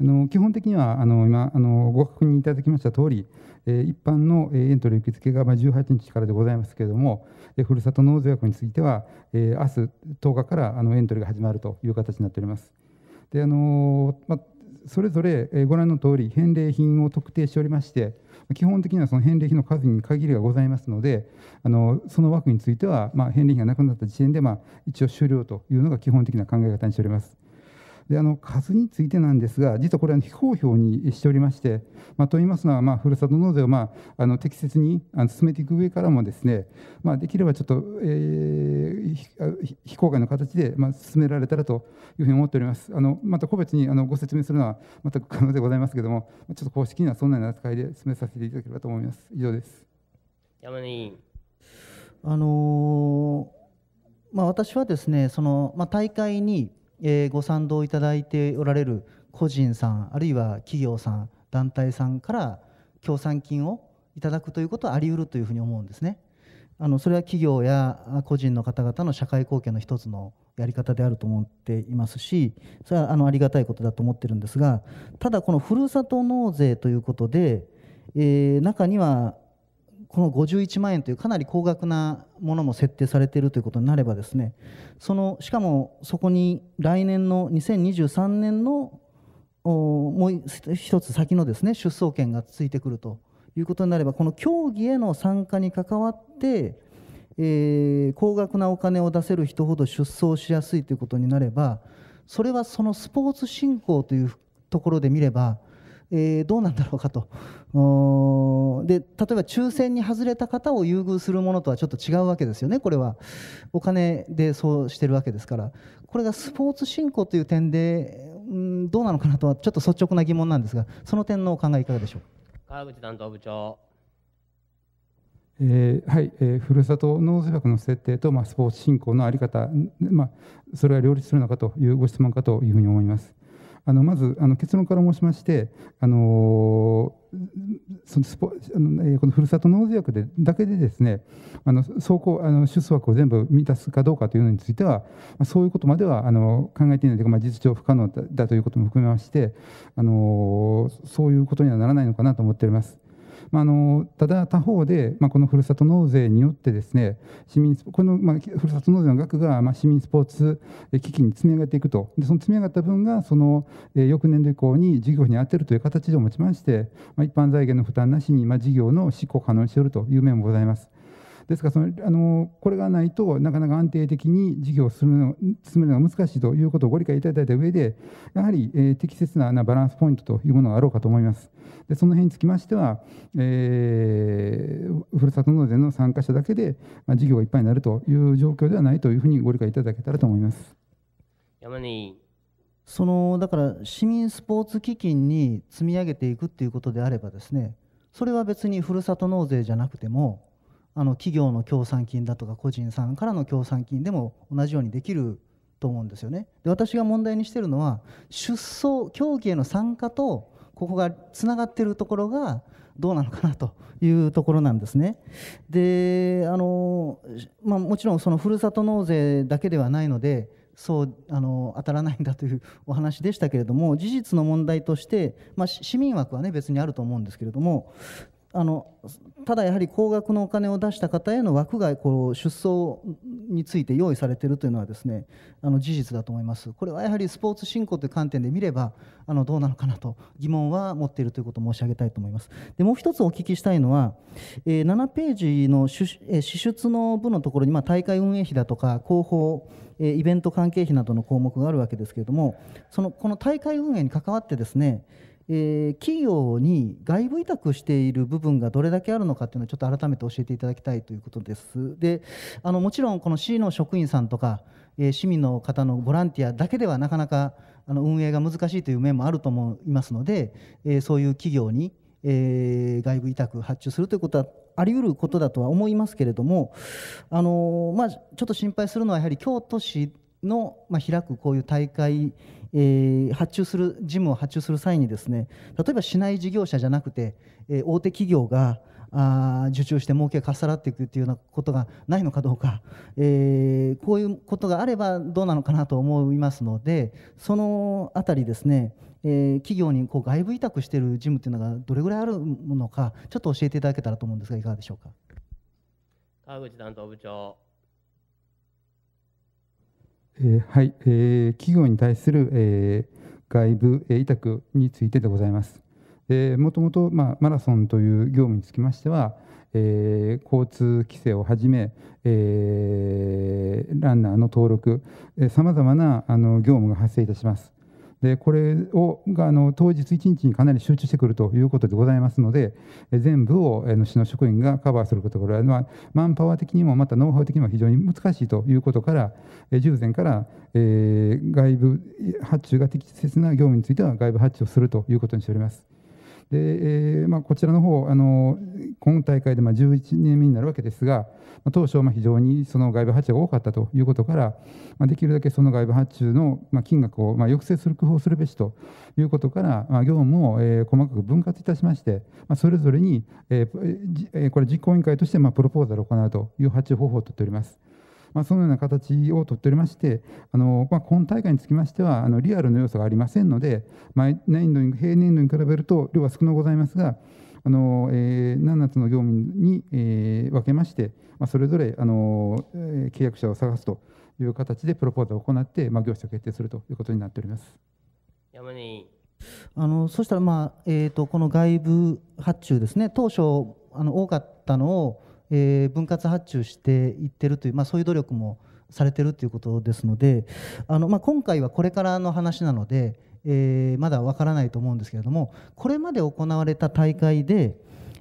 あの基本的にはあの今あのご確認いただきましたとおり、えー、一般のエントリー受付がまあ18日からでございますけれども、えー、ふるさと納税枠については、えー、明日10日からあのエントリーが始まるという形になっております。であのまあ、それぞれご覧のとおり返礼品を特定しておりまして、基本的にはその返礼品の数に限りがございますので、あのその枠については、まあ、返礼品がなくなった時点で、まあ、一応終了というのが基本的な考え方にしております。であの数についてなんですが、実はこれは非公表にしておりまして、まあ、と言いますのは、まあ、ふるさと納税を、まあ、あの適切に進めていく上からもです、ね、まあ、できればちょっと、えー、非公開の形で、まあ、進められたらというふうに思っております。あのまた個別にあのご説明するのは全く可能でございますけれども、ちょっと公式にはそんなような扱いで進めさせていただければと思います。以上です山根委員あのー、まあ、私はですねその、まあ、大会にえー、ご賛同いただいておられる個人さんあるいは企業さん団体さんから協賛金をいただくということはあり得るというふうに思うんですね。あのそれは企業や個人の方々の社会貢献の一つのやり方であると思っていますしそれはあのありがたいことだと思ってるんですがただこのふるさと納税ということで、えー、中にはこの51万円というかなり高額なものも設定されているということになればですねそのしかもそこに来年の2023年のもう一つ先のですね出走権がついてくるということになればこの競技への参加に関わって、え高額なお金を出せる人ほど出走しやすいということになればそれはそのスポーツ振興というところで見ればえー、どうなんだろうかと <laughs> で例えば抽選に外れた方を優遇するものとはちょっと違うわけですよね、これはお金でそうしてるわけですからこれがスポーツ振興という点で、うん、どうなのかなとはちょっと率直な疑問なんですがその点のお考えいかがでしょう川口担当部長えー、はい、えー、ふるさと納税額の設定と、まあ、スポーツ振興の在り方、まあ、それは両立するのかというご質問かというふうに思います。あのまずあの結論から申しまして、あのそのスポあのこのふるさと納税枠でだけでですねあの走行あの出走枠を全部満たすかどうかというのについては、まあ、そういうことまではあの考えていないというか、まあ、事実上不可能だということも含めましてあのそういうことにはならないのかなと思っております。まあ、のただ他方で、まあ、このふるさと納税によってですね市民この、まあ、ふるさと納税の額が、まあ、市民スポーツ基金に積み上げていくとでその積み上がった分がその、え翌年度以降に事業に充てるという形をもちまして、まあ、一般財源の負担なしに、まあ、事業の執行可能にしているという面もございます。ですからそのあの、これがないとなかなか安定的に事業を進めるの進めるのが難しいということをご理解いただいた上で、やはり、えー、適切なバランスポイントというものがあろうかと思います。でその辺につきましては、えー、ふるさと納税の参加者だけで、まあ、事業がいっぱいになるという状況ではないというふうにご理解いただけたらと思います。山根そのだから市民スポーツ基金に積み上げていくっていうことであればですねそれは別にふるさと納税じゃなくてもあの企業の協賛金だとか個人さんからの協賛金でも同じようにできると思うんですよねで私が問題にしてるのは出走競技への参加とここがつながってるところがどうなのかなというところなんですね。であの、まあ、もちろんそのふるさと納税だけではないのでそうあの当たらないんだというお話でしたけれども事実の問題として、まあ、市民枠は、ね、別にあると思うんですけれどもあのただやはり高額のお金を出した方への枠外こう出走について用意されているというのはですねあの事実だと思います、これはやはりスポーツ振興という観点で見ればあのどうなのかなと疑問は持っているということを申し上げたいと思います。でもう一つお聞きしたいのは、えー、7ページの支出の部のところに、まあ、大会運営費だとか広報イベント関係費などの項目があるわけですけれどもそのこの大会運営に関わってですねえー、企業に外部委託している部分がどれだけあるのかというのをちょっと改めて教えていただきたいということです。であのもちろんこの市の職員さんとか、えー、市民の方のボランティアだけではなかなかあの運営が難しいという面もあると思いますので、えー、そういう企業に、えー、外部委託発注するということはあり得ることだとは思いますけれども、あのまあ、ちょっと心配するのはやはり京都市の、まあ、開くこういう大会えー、発注する事務を発注する際にですね例えば市内事業者じゃなくて、えー、大手企業があ受注して儲けをかっさらっていくというようなことがないのかどうか、えー、こういうことがあればどうなのかなと思いますのでそのあたりですね、えー、企業にこう外部委託している事務というのがどれぐらいあるのかちょっと教えていただけたらと思うんですがいかがでしょうか川口担当部長えはい、え企業に対する、え外部、え委託についてでございます。えもともと、まあ、マラソンという業務につきましては、えー、交通規制をはじめ、えー、ランナーの登録さまざまなあの業務が発生いたします。でこれをあの当日1日にかなり集中してくるということでございますので、全部を市の職員がカバーすること、これはマンパワー的にも、またノウハウ的にも非常に難しいということから、従前から、え外部発注が適切な業務については外部発注をするということにしております。で、えー、まあ、こちらの方あの今大会でまあ11年目になるわけですが、まあ、当初、非常にその外部発注が多かったということから、まあ、できるだけその外部発注の金額をまあ抑制する工夫をするべしということから、まあ、業務をえ細かく分割いたしまして、まあ、それぞれにえこれ、実行委員会としてまあプロポーザルを行うという発注方法をとっております。まあ、そのような形をとっておりまして、あのまあ、今大会につきましてはあのリアルの要素がありませんので、毎年度に平年度に比べると量は少なございますが、あのえー、7つの業務に、えー、分けまして、まあ、それぞれあの、えー、契約者を探すという形でプロポーズを行って、まあ、業者を決定するということになっております山根あのそしたら、まあえーと、この外部発注ですね、当初あの多かったのをえー、分割発注していってるという、まあ、そういう努力もされてるということですのであの、まあ、今回はこれからの話なので、えー、まだわからないと思うんですけれどもこれまで行われた大会で、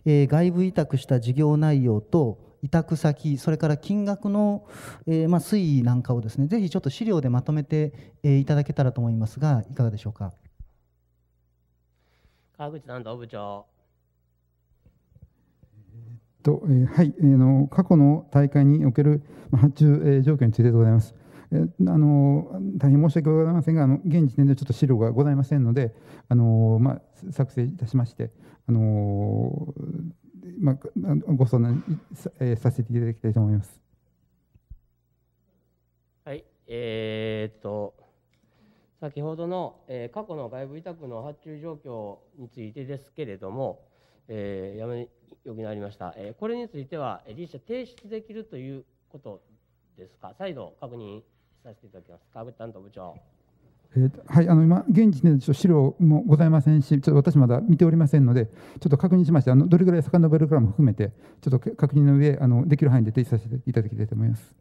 えー、外部委託した事業内容と委託先それから金額の、えー、まあ、推移なんかをですねぜひちょっと資料でまとめて、えいただけたらと思いますがいかがでしょうか川口担当部長とえー、はい、えーの、過去の大会における発注、えー、状況についてでございます。えー、あの大変申し訳ございませんがあの、現時点でちょっと資料がございませんので、あのまあ、作成いたしまして、あのまあ、ご相談さ,、えー、させていただきたいと思います。はい、えー、っと先ほどの、えー、過去の外部委託の発注状況についてですけれども、えー、やめよぎなりました、えー、これについては理事者提出できるということですか再度確認させていただきます川口担当部長えー、はい、あの今、現時点で資料もございませんし、ちょっと私、まだ見ておりませんので、ちょっと確認しまして、あのどれぐらい遡るかも含めて、ちょっと確認の上あのできる範囲で提出させていただきたいと思います。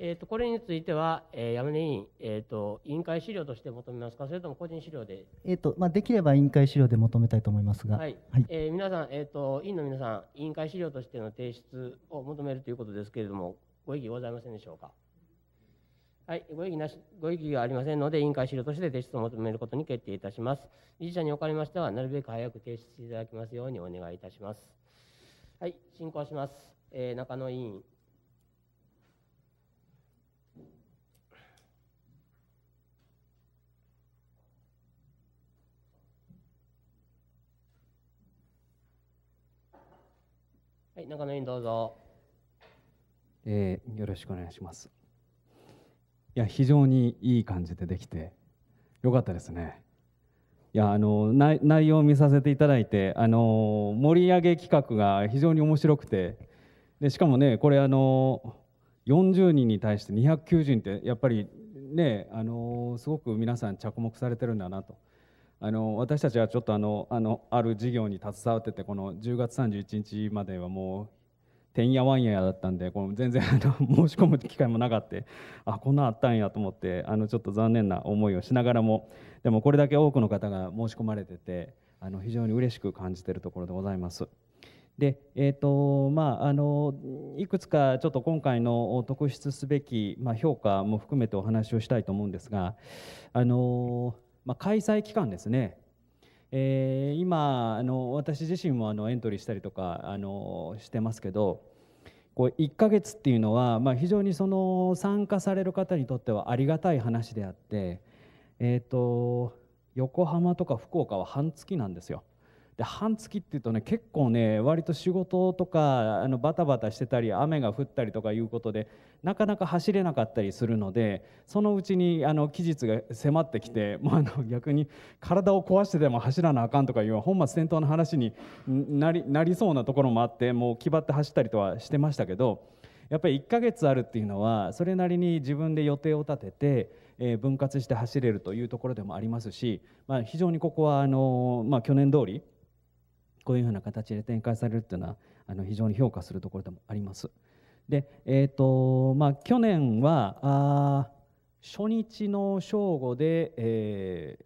えーと、これについては、えー、山根委員、えーと、委員会資料として求めますか、それとも個人資料で、えーとまあ、できれば委員会資料で求めたいと思いますが、はいはい、えー、皆さん、えーと、委員の皆さん、委員会資料としての提出を求めるということですけれども、ご異議ございませんでしょうか。はい、ご異議なしご異議がありませんので、委員会資料として提出を求めることに決定いたします。理事者におかれましては、なるべく早く提出していただきますようにお願いいたします。はい、進行します、えー、中野委員。はい、中野委員どうぞ。えー、よろしくお願いします。いや、非常にいい感じでできて、よかったですね。いやあの内内容を見させていただいてあの盛り上げ企画が非常に面白くてでしかもねこれあの40人に対して290人ってやっぱりねあのすごく皆さん着目されてるんだなとあの私たちはちょっとあのあのある事業に携わっててこの10月31日まではもうてんやわんやだったんでこの全然あの申し込む機会もなかったあこんなんあったんやと思ってあのちょっと残念な思いをしながらもでもこれだけ多くの方が申し込まれててあの非常に嬉しく感じているところでございます。でえーとまあ、あのいくつかちょっと今回の特筆すべき、まあ、評価も含めてお話をしたいと思うんですがあのまあ、開催期間ですね、えー、今あの私自身もあのエントリーしたりとかあのしてますけどこう1ヶ月っていうのは、まあ、非常にその参加される方にとってはありがたい話であって、えーと、と横浜とか福岡は半月なんですよ。で半月っていうとね結構ね割と仕事とかあのバタバタしてたり雨が降ったりとかいうことでなかなか走れなかったりするのでそのうちにあの期日が迫ってきてもうあの逆に体を壊してでも走らなあかんとかいう本末転倒の話になりなりそうなところもあってもう気張って走ったりとはしてましたけどやっぱり1ヶ月あるっていうのはそれなりに自分で予定を立ててえ分割して走れるというところでもありますし、まあ、非常にここはあの、まあ、去年通りこういうような形で展開されるというのはあの非常に評価するところでもあります。で、えーとまあ、去年はあ初日の正午で、えー、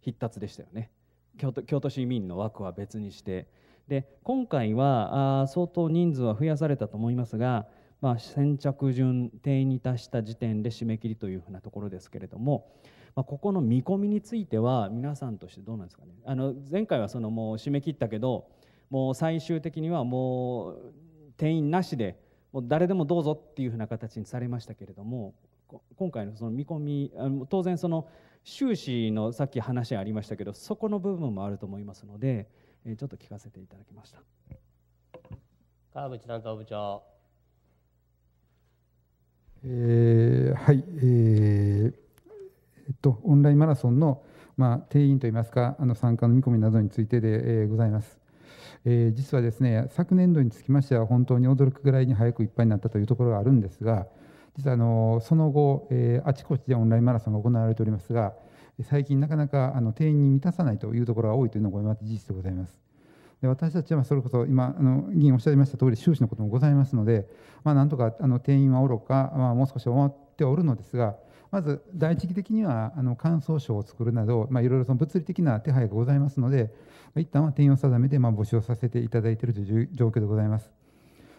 必達でしたよね京都京都市民の枠は別にしてで今回はあ相当人数は増やされたと思いますが、まあ、先着順定員に達した時点で締め切りというふうなところですけれども、まあ、ここの見込みについては皆さんとしてどうなんですかねあの前回はそのもう締め切ったけどもう最終的にはもう定員なしでもう誰でもどうぞっていうふうな形にされましたけれども今回のその見込み当然その収支のさっき話ありましたけどそこの部分もあると思いますのでちょっと聞かせていただきました川口担当部長えー、はい、えーえっと、オンラインマラソンの、まあ、定員といいますか、あの参加の見込みなどについてで、えー、ございます。えー、実はですね、昨年度につきましては、本当に驚くぐらいに早くいっぱいになったというところがあるんですが、実はあのその後、えー、あちこちでオンラインマラソンが行われておりますが、最近、なかなかあの定員に満たさないというところが多いというのが、また事実でございます。で私たちはそれこそ今あの議員おっしゃいました通り収支のこともございますので、まあ、なんとかあの定員はおろか、まあ、もう少し終わっておるのですがまず第一義的にはあの乾燥症を作るなど、まあ、いろいろその物理的な手配がございますので一旦は転用定めでまあ募集をさせていただいているという状況でございます。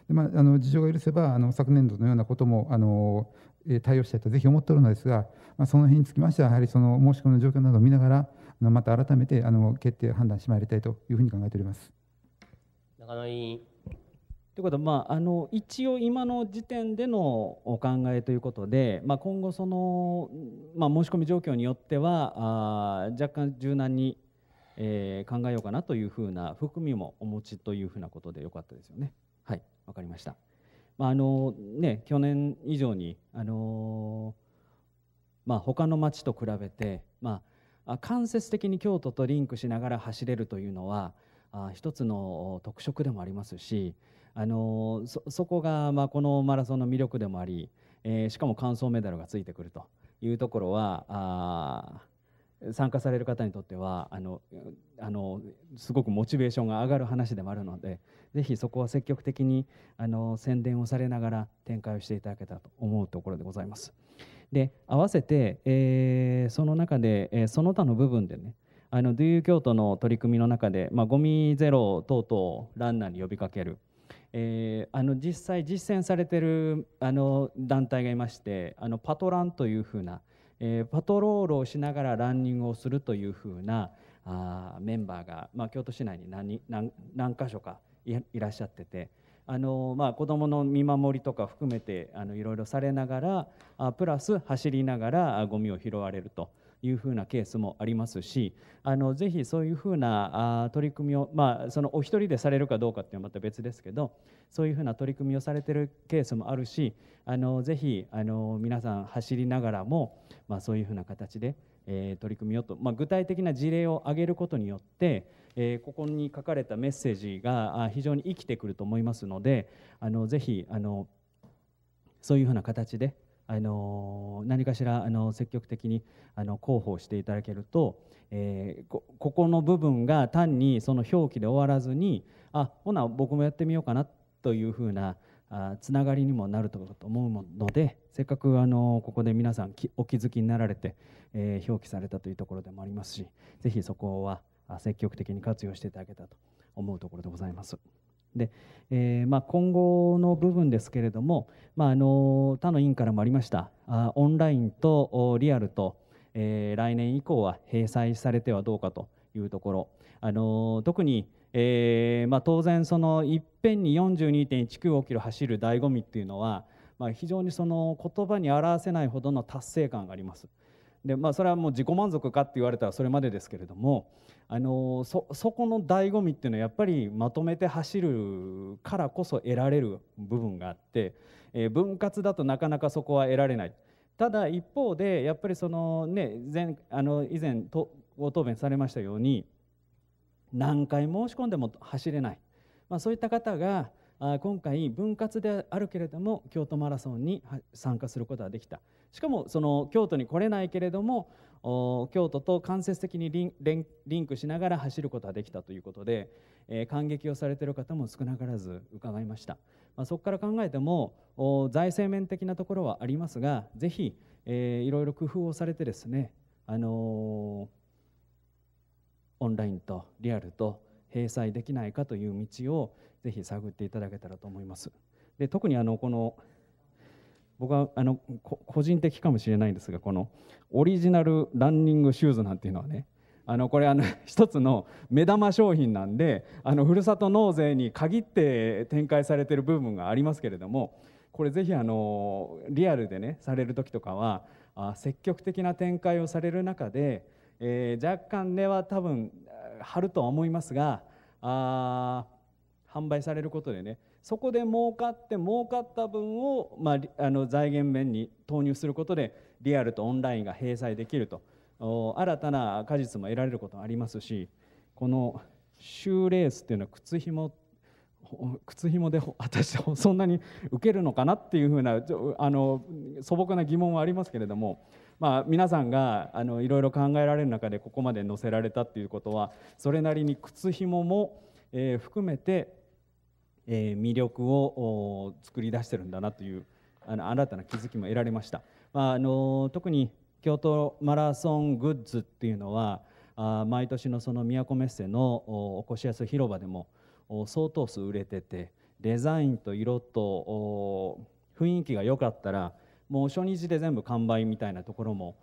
でまあ、あの事情が許せばあの昨年度のようなこともあの対応したいとぜひ思っておるのですが、まあ、その辺につきましてはやはりその申し込みの状況などを見ながらあのまた改めてあの決定判断してまいりたいというふうに考えております。中野委員ということは、まあ、あの一応今の時点でのお考えということで、まあ、今後その、まあ、申し込み状況によってはあ若干柔軟に、えー、考えようかなというふうな含みもお持ちというふうなことでよかったですよね。はいわかりました、まああのね、去年以上に、あのまあ、他の町と比べて、まあ、間接的に京都とリンクしながら走れるというのはあ一つの特色でもありますしあのそそこがまあこのマラソンの魅力でもあり、えー、しかも完走メダルがついてくるというところはあ参加される方にとってはあのあのすごくモチベーションが上がる話でもあるのでぜひそこは積極的にあの宣伝をされながら展開をしていただけたと思うところでございます。で合わせて、えー、その中で、えー、その他の部分でねあの Do 京都の取り組みの中で、まあ、ゴミゼロ等々ランナーに呼びかけるえー、あの実際実践されてるあの団体がいましてあのパトランというふうな、えー、パトロールをしながらランニングをするというふうなあメンバーが、まあ、京都市内に何何何箇所かいらっしゃってて。あのまあ、子どもの見守りとか含めてあのいろいろされながらあプラス走りながらゴミを拾われるというふうなケースもありますしあのぜひそういうふうな取り組みを、まあ、そのお一人でされるかどうかっていうのはまた別ですけどそういうふうな取り組みをされてるケースもあるしあのぜひあの皆さん走りながらも、まあ、そういうふうな形で、えー、取り組みをと、まあ、具体的な事例を挙げることによってえー、ここに書かれたメッセージが非常に生きてくると思いますのであのぜひあのそういうふうな形であの何かしらあの積極的にあの広報していただけると、えー、ここの部分が単にその表記で終わらずにあほな僕もやってみようかなというふうなあつながりにもなると思うのでせっかくあのここで皆さんお気づきになられて、えー、表記されたというところでもありますしぜひそこは積極的に活用していただけたと思うところでございます。で、えー、まあ、今後の部分ですけれども、まあ、あの他の委員からもありましたあオンラインとリアルと、えー、来年以降は閉鎖されてはどうかというところあの特に、えー、まあ、当然そのいっぺんに42.195キロ走る醍醐味っていうのは、まあ、非常にその言葉に表せないほどの達成感があります。でまあ、それはもう自己満足かって言われたらそれまでですけれどもあのそこの醍醐味っていうのはやっぱりまとめて走るからこそ得られる部分があって、えー、分割だとなかなかそこは得られないただ一方でやっぱりその、ね、前あの以前とご答弁されましたように何回申し込んでも走れない、まあ、そういった方が今回分割であるけれども京都マラソンに参加することができた。しかもその京都に来れないけれども京都と間接的にリンクしながら走ることができたということで、えー、感激をされている方も少なからず伺いました、まあ、そこから考えても財政面的なところはありますがぜひ、えいろいろ工夫をされてですね、あのー、オンラインとリアルと閉鎖できないかという道をぜひ探っていただけたらと思います。で特にあのこの僕はあの個人的かもしれないんですがこのオリジナルランニングシューズなんていうのはねあのこれあの <laughs> 一つの目玉商品なんであのふるさと納税に限って展開されてる部分がありますけれどもこれぜひあのリアルでねされる時とかはあ積極的な展開をされる中で、え若干値は多分張るとは思いますがあ販売されることでねそこで儲かって儲かった分を、まあ、あの財源面に投入することでリアルとオンラインが閉済できると新たな果実も得られることもありますしこのシューレースっていうのは靴ひも靴ひもで果たしてそんなに受けるのかなっていうふうなあの素朴な疑問はありますけれども、まあ、皆さんがあのいろいろ考えられる中でここまで載せられたっていうことはそれなりに靴ひもも、えー、含めてえ魅力を作り出してるんだなというあの新たな気づきも得られました、まあ、あの特に京都マラソングッズっていうのはあ毎年のその都メッセのお越しやす広場でも相当数売れててデザインと色と雰囲気が良かったらもう初日で全部完売みたいなところも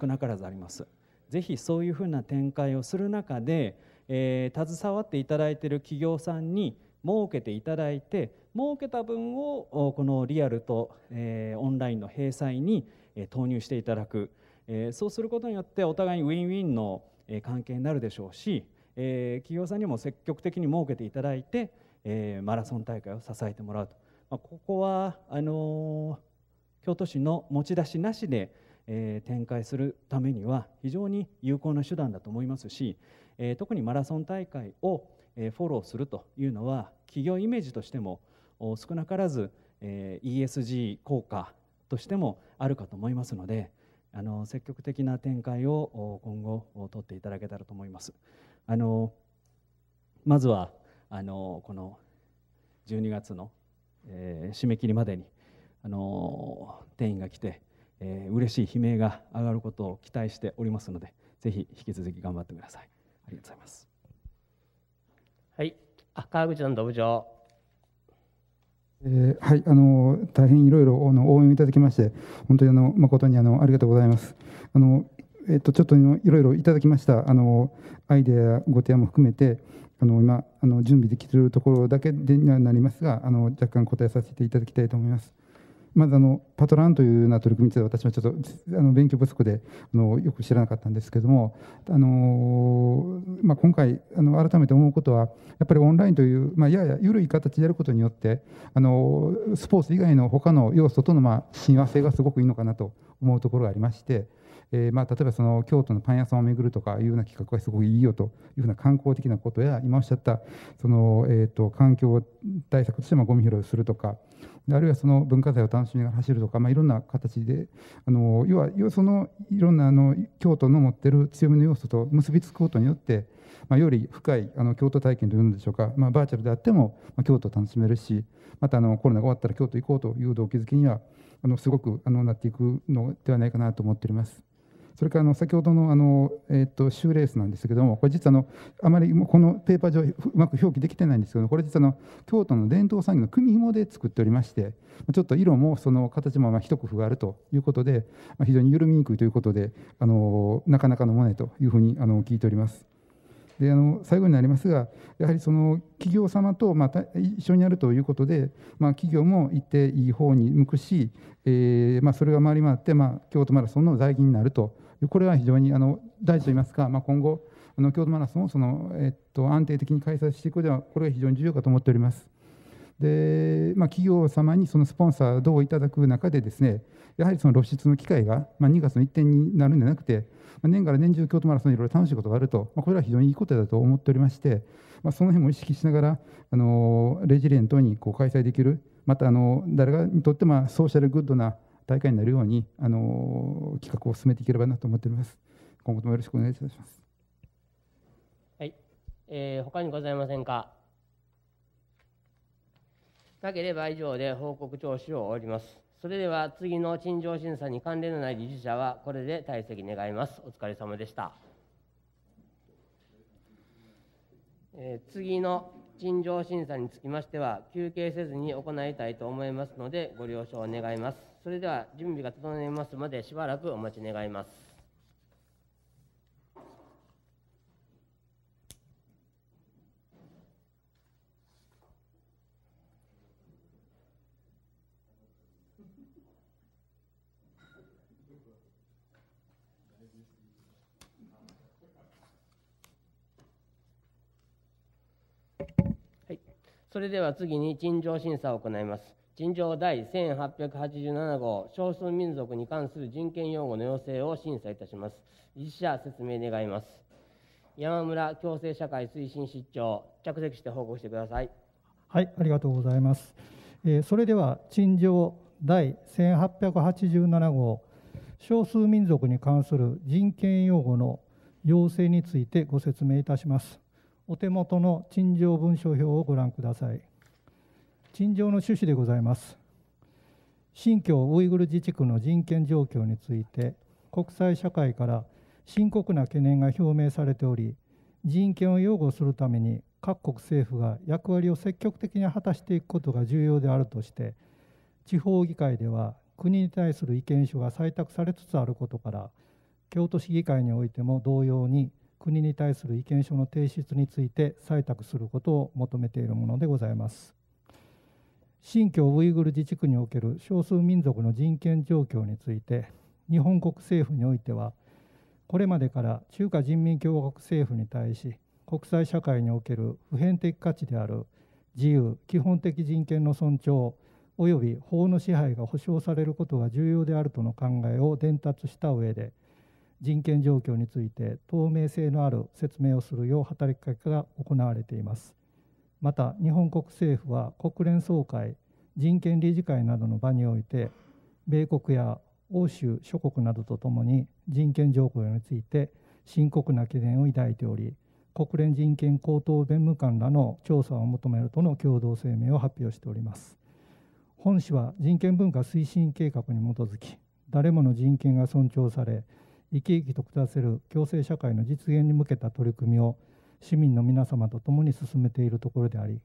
少なからずあります。ぜひそういうふうな展開をする中で、えー、携わっていただいている企業さんに設けていただいて設けた分をこのリアルと、えオンラインの閉鎖に、え投入していただく、えそうすることによってお互いにウィンウィンの関係になるでしょうし、え企業さんにも積極的に設けていただいて、えマラソン大会を支えてもらうと、まあ、ここはあの京都市の持ち出しなしで、え展開するためには非常に有効な手段だと思いますし、え特にマラソン大会をフォローするというのは企業イメージとしても少なからず ESG 効果としてもあるかと思いますのであの積極的な展開を今後取っていただけたらと思います。あのまずはあのこの12月の、えー、締め切りまでにあの店員が来て、えー、嬉しい悲鳴が上がることを期待しておりますのでぜひ引き続き頑張ってください。ありがとうございます。あ川口の土部長。えー、はいあの大変いろいろあの応援いただきまして、本当にあの誠にあのありがとうございます。あのえっと、ちょっといろいろいただきましたあのアイデア、ご提案も含めて、あの今あの、準備できているところだけでにはなりますがあの、若干答えさせていただきたいと思います。まずあのパトランというような取り組みについて私はちょっとあの勉強不足であのよく知らなかったんですけども、あのまあ、今回あの改めて思うことはやっぱりオンラインという、まあ、やや緩い形でやることによってあのスポーツ以外の他の要素とのまあ親和性がすごくいいのかなと思うところがありまして。えー、まあ例えばその京都のパン屋さんを巡るとかいうような企画がすごくいいよというふうな観光的なことや今おっしゃったそのえと環境対策としてゴミ拾いをするとかあるいはその文化財を楽しみながら走るとか、まあ、いろんな形であの要はそのいろんなあの京都の持ってる強みの要素と結びつくことによって、まあ、より深いあの京都体験というのでしょうか、まあ、バーチャルであっても、まあ、京都を楽しめるしまたあのコロナが終わったら京都行こうという動機づけにはあのすごくあのなっていくのではないかなと思っております。それからあの先ほどのあの、えー、とシューレースなんですけども、これ実はあのあまりこのペーパー上、うまく表記できてないんですけど、これ実はの京都の伝統産業の組紐で作っておりまして、ちょっと色もその形もまあ一工夫があるということで、まあ、非常に緩みにくいということで、あのなかなかのもねというふうにあの聞いております。であの最後になりますが、やはりその企業様とまた一緒にやるということで、まあ、企業も行っていい方に向くし、えーまあ、それが回り回って、まあ、京都マラソンの財源になるとこれは非常にあの大事といいますか、まあ、今後、あの京都マラソンをその、えっと、安定的に開催していくでは、これは非常に重要かと思っております。でまあ、企業様にそのスポンサーどういただく中で、ですねやはりその露出の機会が、まあ、2月の一点になるんじゃなくて、まあ、年から年中、京都マラソンいろいろ楽しいことがあると、まあ、これは非常にいいことだと思っておりまして、まあ、その辺も意識しながら、あのレジリエントにこう開催できる、またあの誰がにとってもソーシャルグッドな大会になるように、あの企画を進めていければなと思っております。今後ともよろしくお願いいたします。はい、えー、他にございませんか。なければ以上で報告聴取を終わります。それでは次の陳情審査に関連のない理事者はこれで退席願います。お疲れ様でした。えー、次の陳情審査につきましては休憩せずに行いたいと思いますのでご了承願います。それでは準備が整いますまでしばらくお待ち願います。それでは次に陳情審査を行います。陳情第1887号、少数民族に関する人権擁護の要請を審査いたします。実写説明願います。山村共生社会推進室長、着席して報告してください。はい、ありがとうございます。えー、それでは、陳情第1887号、少数民族に関する人権擁護の要請についてご説明いたします。お手元の陳情文書表をご覧ください。陳情の趣旨でございます新疆ウイグル自治区の人権状況について国際社会から深刻な懸念が表明されており人権を擁護するために各国政府が役割を積極的に果たしていくことが重要であるとして地方議会では国に対する意見書が採択されつつあることから京都市議会においても同様に国に対する意見書の提出について採択することを求めているものでございます。新疆ウイグル自治区における少数民族の人権状況について日本国政府においてはこれまでから中華人民共和国政府に対し国際社会における普遍的価値である自由基本的人権の尊重及び法の支配が保障されることが重要であるとの考えを伝達した上で人権状況について透明性のある説明をするよう働きかけが行われています。また日本国政府は国連総会人権理事会などの場において米国や欧州諸国などとともに人権条項について深刻な懸念を抱いており国連人権高等弁務官らの調査を求めるとの共同声明を発表しております本市は人権文化推進計画に基づき誰もの人権が尊重され生き生きと暮らせる共生社会の実現に向けた取り組みを市民の皆様と共に進めているところであり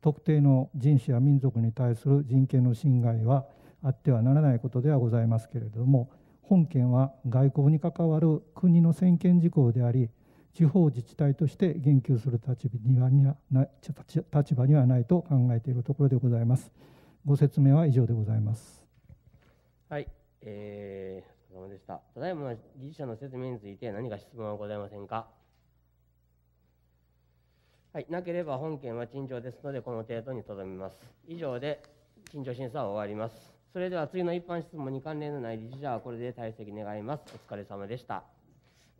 特定の人種や民族に対する人権の侵害はあってはならないことではございますけれども本件は外交に関わる国の専権事項であり地方自治体として言及する立場にはない立場にはないと考えているところでございます。ご説明は以上でございます。はい、えー、お疲れ様でした。ただいまの理事者の説明について何か質問はございませんか。はい、なければ本件は陳情ですので、この程度にとどめます。以上で陳情審査は終わります。それでは次の一般質問に関連のない理事者はこれで退席願います。お疲れ様でした。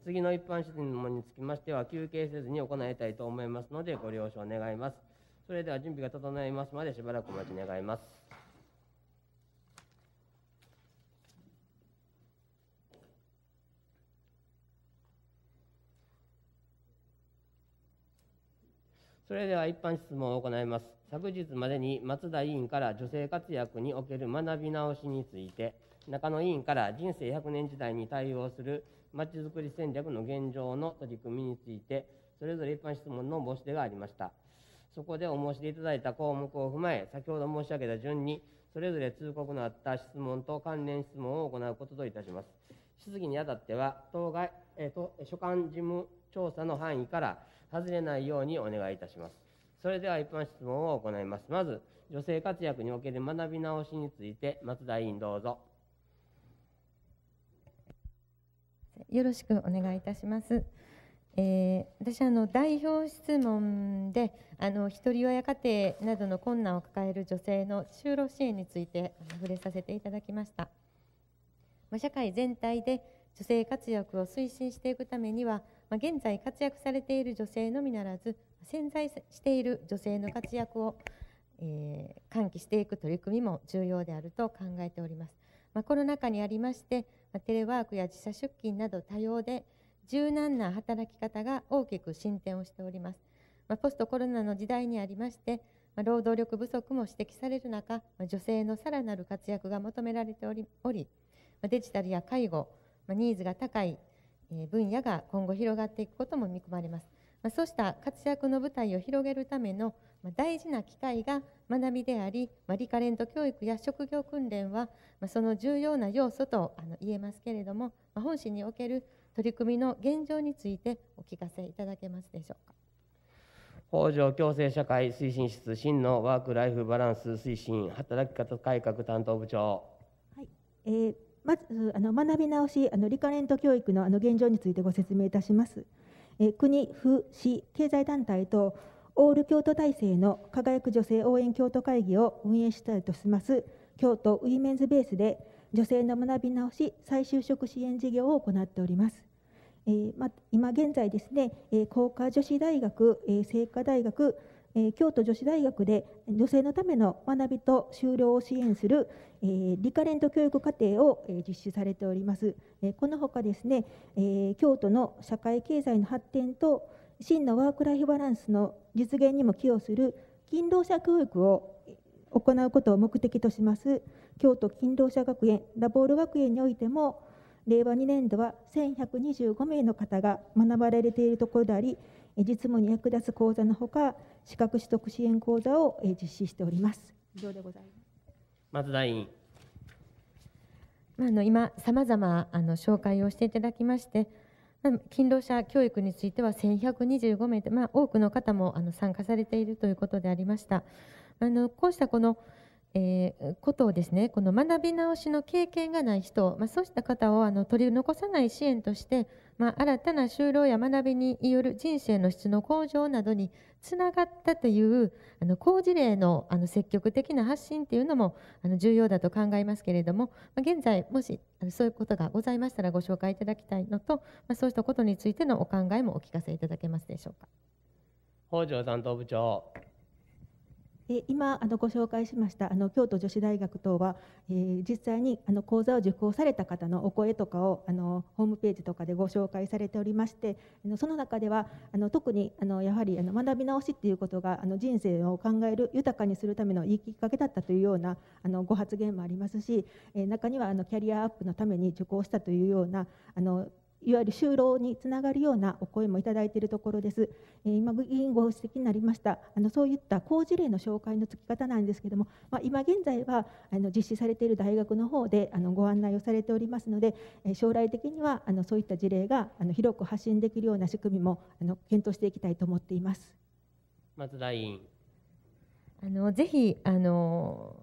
次の一般質問につきましては、休憩せずに行いたいと思いますので、ご了承願います。それでは準備が整いますまでしばらくお待ち願います。それでは一般質問を行います。昨日までに松田委員から女性活躍における学び直しについて、中野委員から人生100年時代に対応するまちづくり戦略の現状の取り組みについて、それぞれ一般質問の申し出がありました。そこでお申し出いただいた項目を踏まえ、先ほど申し上げた順に、それぞれ通告のあった質問と関連質問を行うことといたします。質疑にあたっては、当該、えと所管事務調査の範囲から、外れないようにお願いいたします。それでは一般質問を行います。まず、女性活躍における学び直しについて、松田委員どうぞ。よろしくお願いいたします。えー、私あの代表質問であのひとり親家庭などの困難を抱える女性の就労支援について触れさせていただきました、まあ、社会全体で女性活躍を推進していくためにはまあ、現在活躍されている女性のみならず潜在している女性の活躍を、えー、喚起していく取り組みも重要であると考えております、まあ、コロナ禍にありまして、まあ、テレワークや自社出勤など多様で柔軟な働き方が大きく進展をしております、まあ、ポストコロナの時代にありまして、まあ、労働力不足も指摘される中、まあ、女性のさらなる活躍が求められておりおり、まあ、デジタルや介護、まあ、ニーズが高い分野が今後広がっていくことも見込まれます。まあ、そうした活躍の舞台を広げるための大事な機会が学びであり、まあ、リカレント教育や職業訓練は、まその重要な要素とあの言えますけれども、まあ、本市における取り組みの現状についてお聞かせいただけますでしょうか。北条共生社会推進室真のワーク・ライフ・バランス推進働き方改革担当部長。はいえーまずあの学び直しあのリカレント教育のあの現状についてご説明いたします。え国、府、市、経済団体とオール京都体制の輝く女性応援京都会議を運営したいとします京都ウィメンズベースで女性の学び直し再就職支援事業を行っております。えーま、今現在ですね、えー、工科女子大学、えー、清大学え京都女子大学で女性のための学びと就労を支援する、えリカレント教育課程を、え実施されております、えこのほかですね、え京都の社会経済の発展と真のワーク・ライフ・バランスの実現にも寄与する勤労者教育を行うことを目的とします京都勤労者学園ラボール学園においても令和2年度は1125名の方が学ばれているところであり実務に役立つ講座のほか、資格取得支援講座を実施しております。以上でございます。松田委員。まあ、あの今、さまざまあの紹介をしていただきまして、勤労者教育については1125名で、まあ、多くの方もあの参加されているということでありました。あのこうしたこのえー、ことをですねこの学び直しの経験がない人、まあ、そうした方をあの取り残さない支援としてまあ、新たな就労や学びによる人生の質の向上などにつながったというあの好事例のあの積極的な発信というのもあの重要だと考えますけれども、ま現在もしそういうことがございましたらご紹介いただきたいのと、まそうしたことにつついてのお考えもお聞かせいただけますでしょうか。北条担当部長今あのご紹介しましたあの京都女子大学等は、えー、実際にあの講座を受講された方のお声とかをあのホームページとかでご紹介されておりましてあのその中ではあの特にあのやはりあの学び直しっていうことがあの人生を考える豊かにするためのいいきっかけだったというようなあのご発言もありますし、えー、中にはあのキャリアアップのために受講したというようなあのいわゆる就労につながるようなお声もいただいているところです。えー、今議員ご指摘になりましたあのそういった好事例の紹介のつき方なんですけれども、まあ、今現在はあの実施されている大学の方であのご案内をされておりますので、えー、将来的にはあのそういった事例があの広く発信できるような仕組みもあの検討していきたいと思っています。松田委員あのぜひあの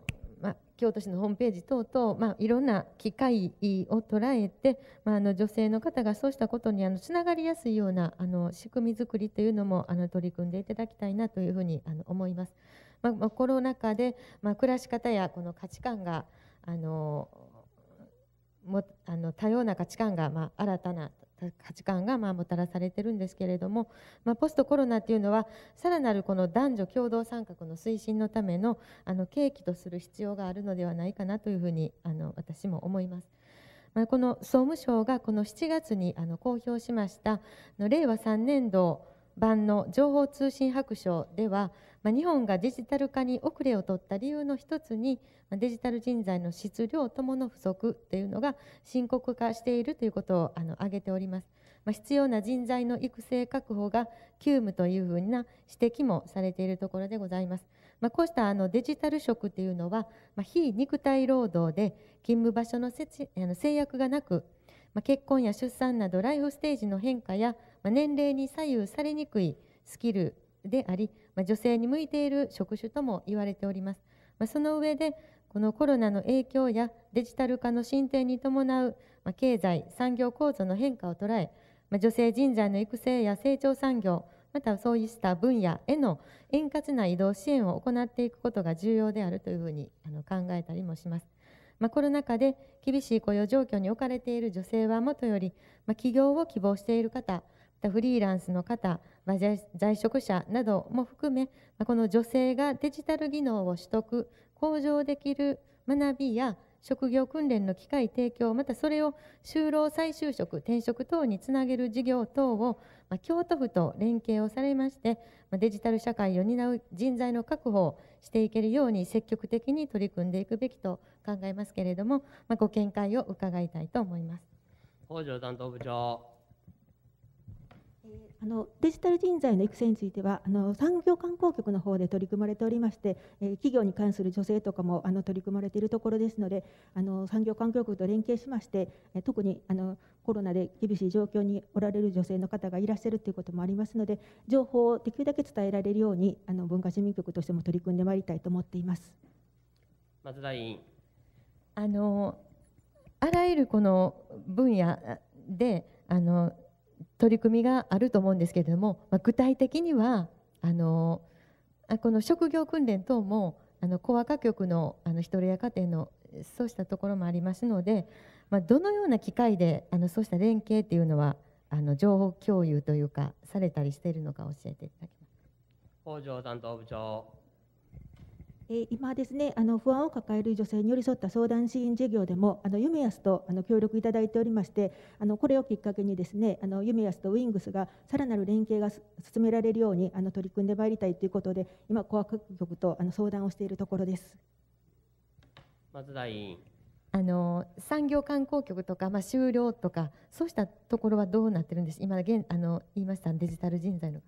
京都市のホームページ等々、まあ、いろんな機会を捉えて、まあ、あの女性の方がそうしたことにあのつながりやすいようなあの仕組みづくりというのもあの取り組んでいただきたいなというふうにあの思います。まあ、まあ、コロナ禍で、まあ、暮らし方やこの価値観があのもあの多様な価値観が、まあ、新たな価値観がまあもたらされてるんですけれども、まあ、ポストコロナっていうのはさらなるこの男女共同参画の推進のためのあの契機とする必要があるのではないかなというふうにあの私も思います。まあ、この総務省がこの7月にあの公表しました令和3年度版の情報通信白書ではまあ、日本がデジタル化に遅れを取った理由の一つにまデジタル人材の質量ともの不足というのが深刻化しているということをあの挙げております。まあ、必要な人材の育成確保が急務というふうな指摘もされているところでございます。まあ、こうしたあのデジタル職というのは、まあ、非肉体労働で勤務場所のせちあの制約がなく、まあ、結婚や出産などライフステージの変化や、まあ、年齢に左右されにくいスキルであり、まあ、女性に向いている職種とも言われております。まあ、その上でこのコロナの影響やデジタル化の進展に伴う、まあ、経済産業構造の変化を捉え、まあ、女性人材の育成や成長産業またそうした分野への円滑な移動支援を行っていくことが重要であるというふうにあの考えたりもします。まあ、コロナ禍で厳しい雇用状況に置かれている女性はもとより、まあ、起業を希望している方たフリーランスの方在職者なども含めこの女性がデジタル技能を取得向上できる学びや職業訓練の機会提供またそれを就労再就職転職等につなげる事業等を京都府と連携をされましてデジタル社会を担う人材の確保をしていけるように積極的に取り組んでいくべきと考えますけれどもご見解を伺いたいと思います。北条担当部長あのデジタル人材の育成についてはあの産業観光局の方で取り組まれておりまして、えー、企業に関する女性とかもあの取り組まれているところですのであの産業観光局と連携しまして、えー、特にあのコロナで厳しい状況におられる女性の方がいらっしゃるということもありますので情報をできるだけ伝えられるようにあの文化市民局としても取り組んでまいりたいと思っています。松田委員あのあらゆるこの分野であの取り組みがあると思うんですけれども、まあ、具体的にはあのこの職業訓練等もあのコア科局のあの一人親家庭のそうしたところもありますので、まあ、どのような機会であのそうした連携っていうのはあの情報共有というかされたりしているのか教えていただけます北条担当部長今ですねあの不安を抱える女性に寄り添った相談支援事業でもあの夢安とあの協力いただいておりましてあのこれをきっかけにですねあの夢安とウィングスがさらなる連携が進められるようにあの取り組んでまいりたいということで今コア各局とあの相談をしているところです。松田委員あの産業観光局とか、まあ、就労とかそうしたところはどうなってるんです今現あの言いましたデジタル人材の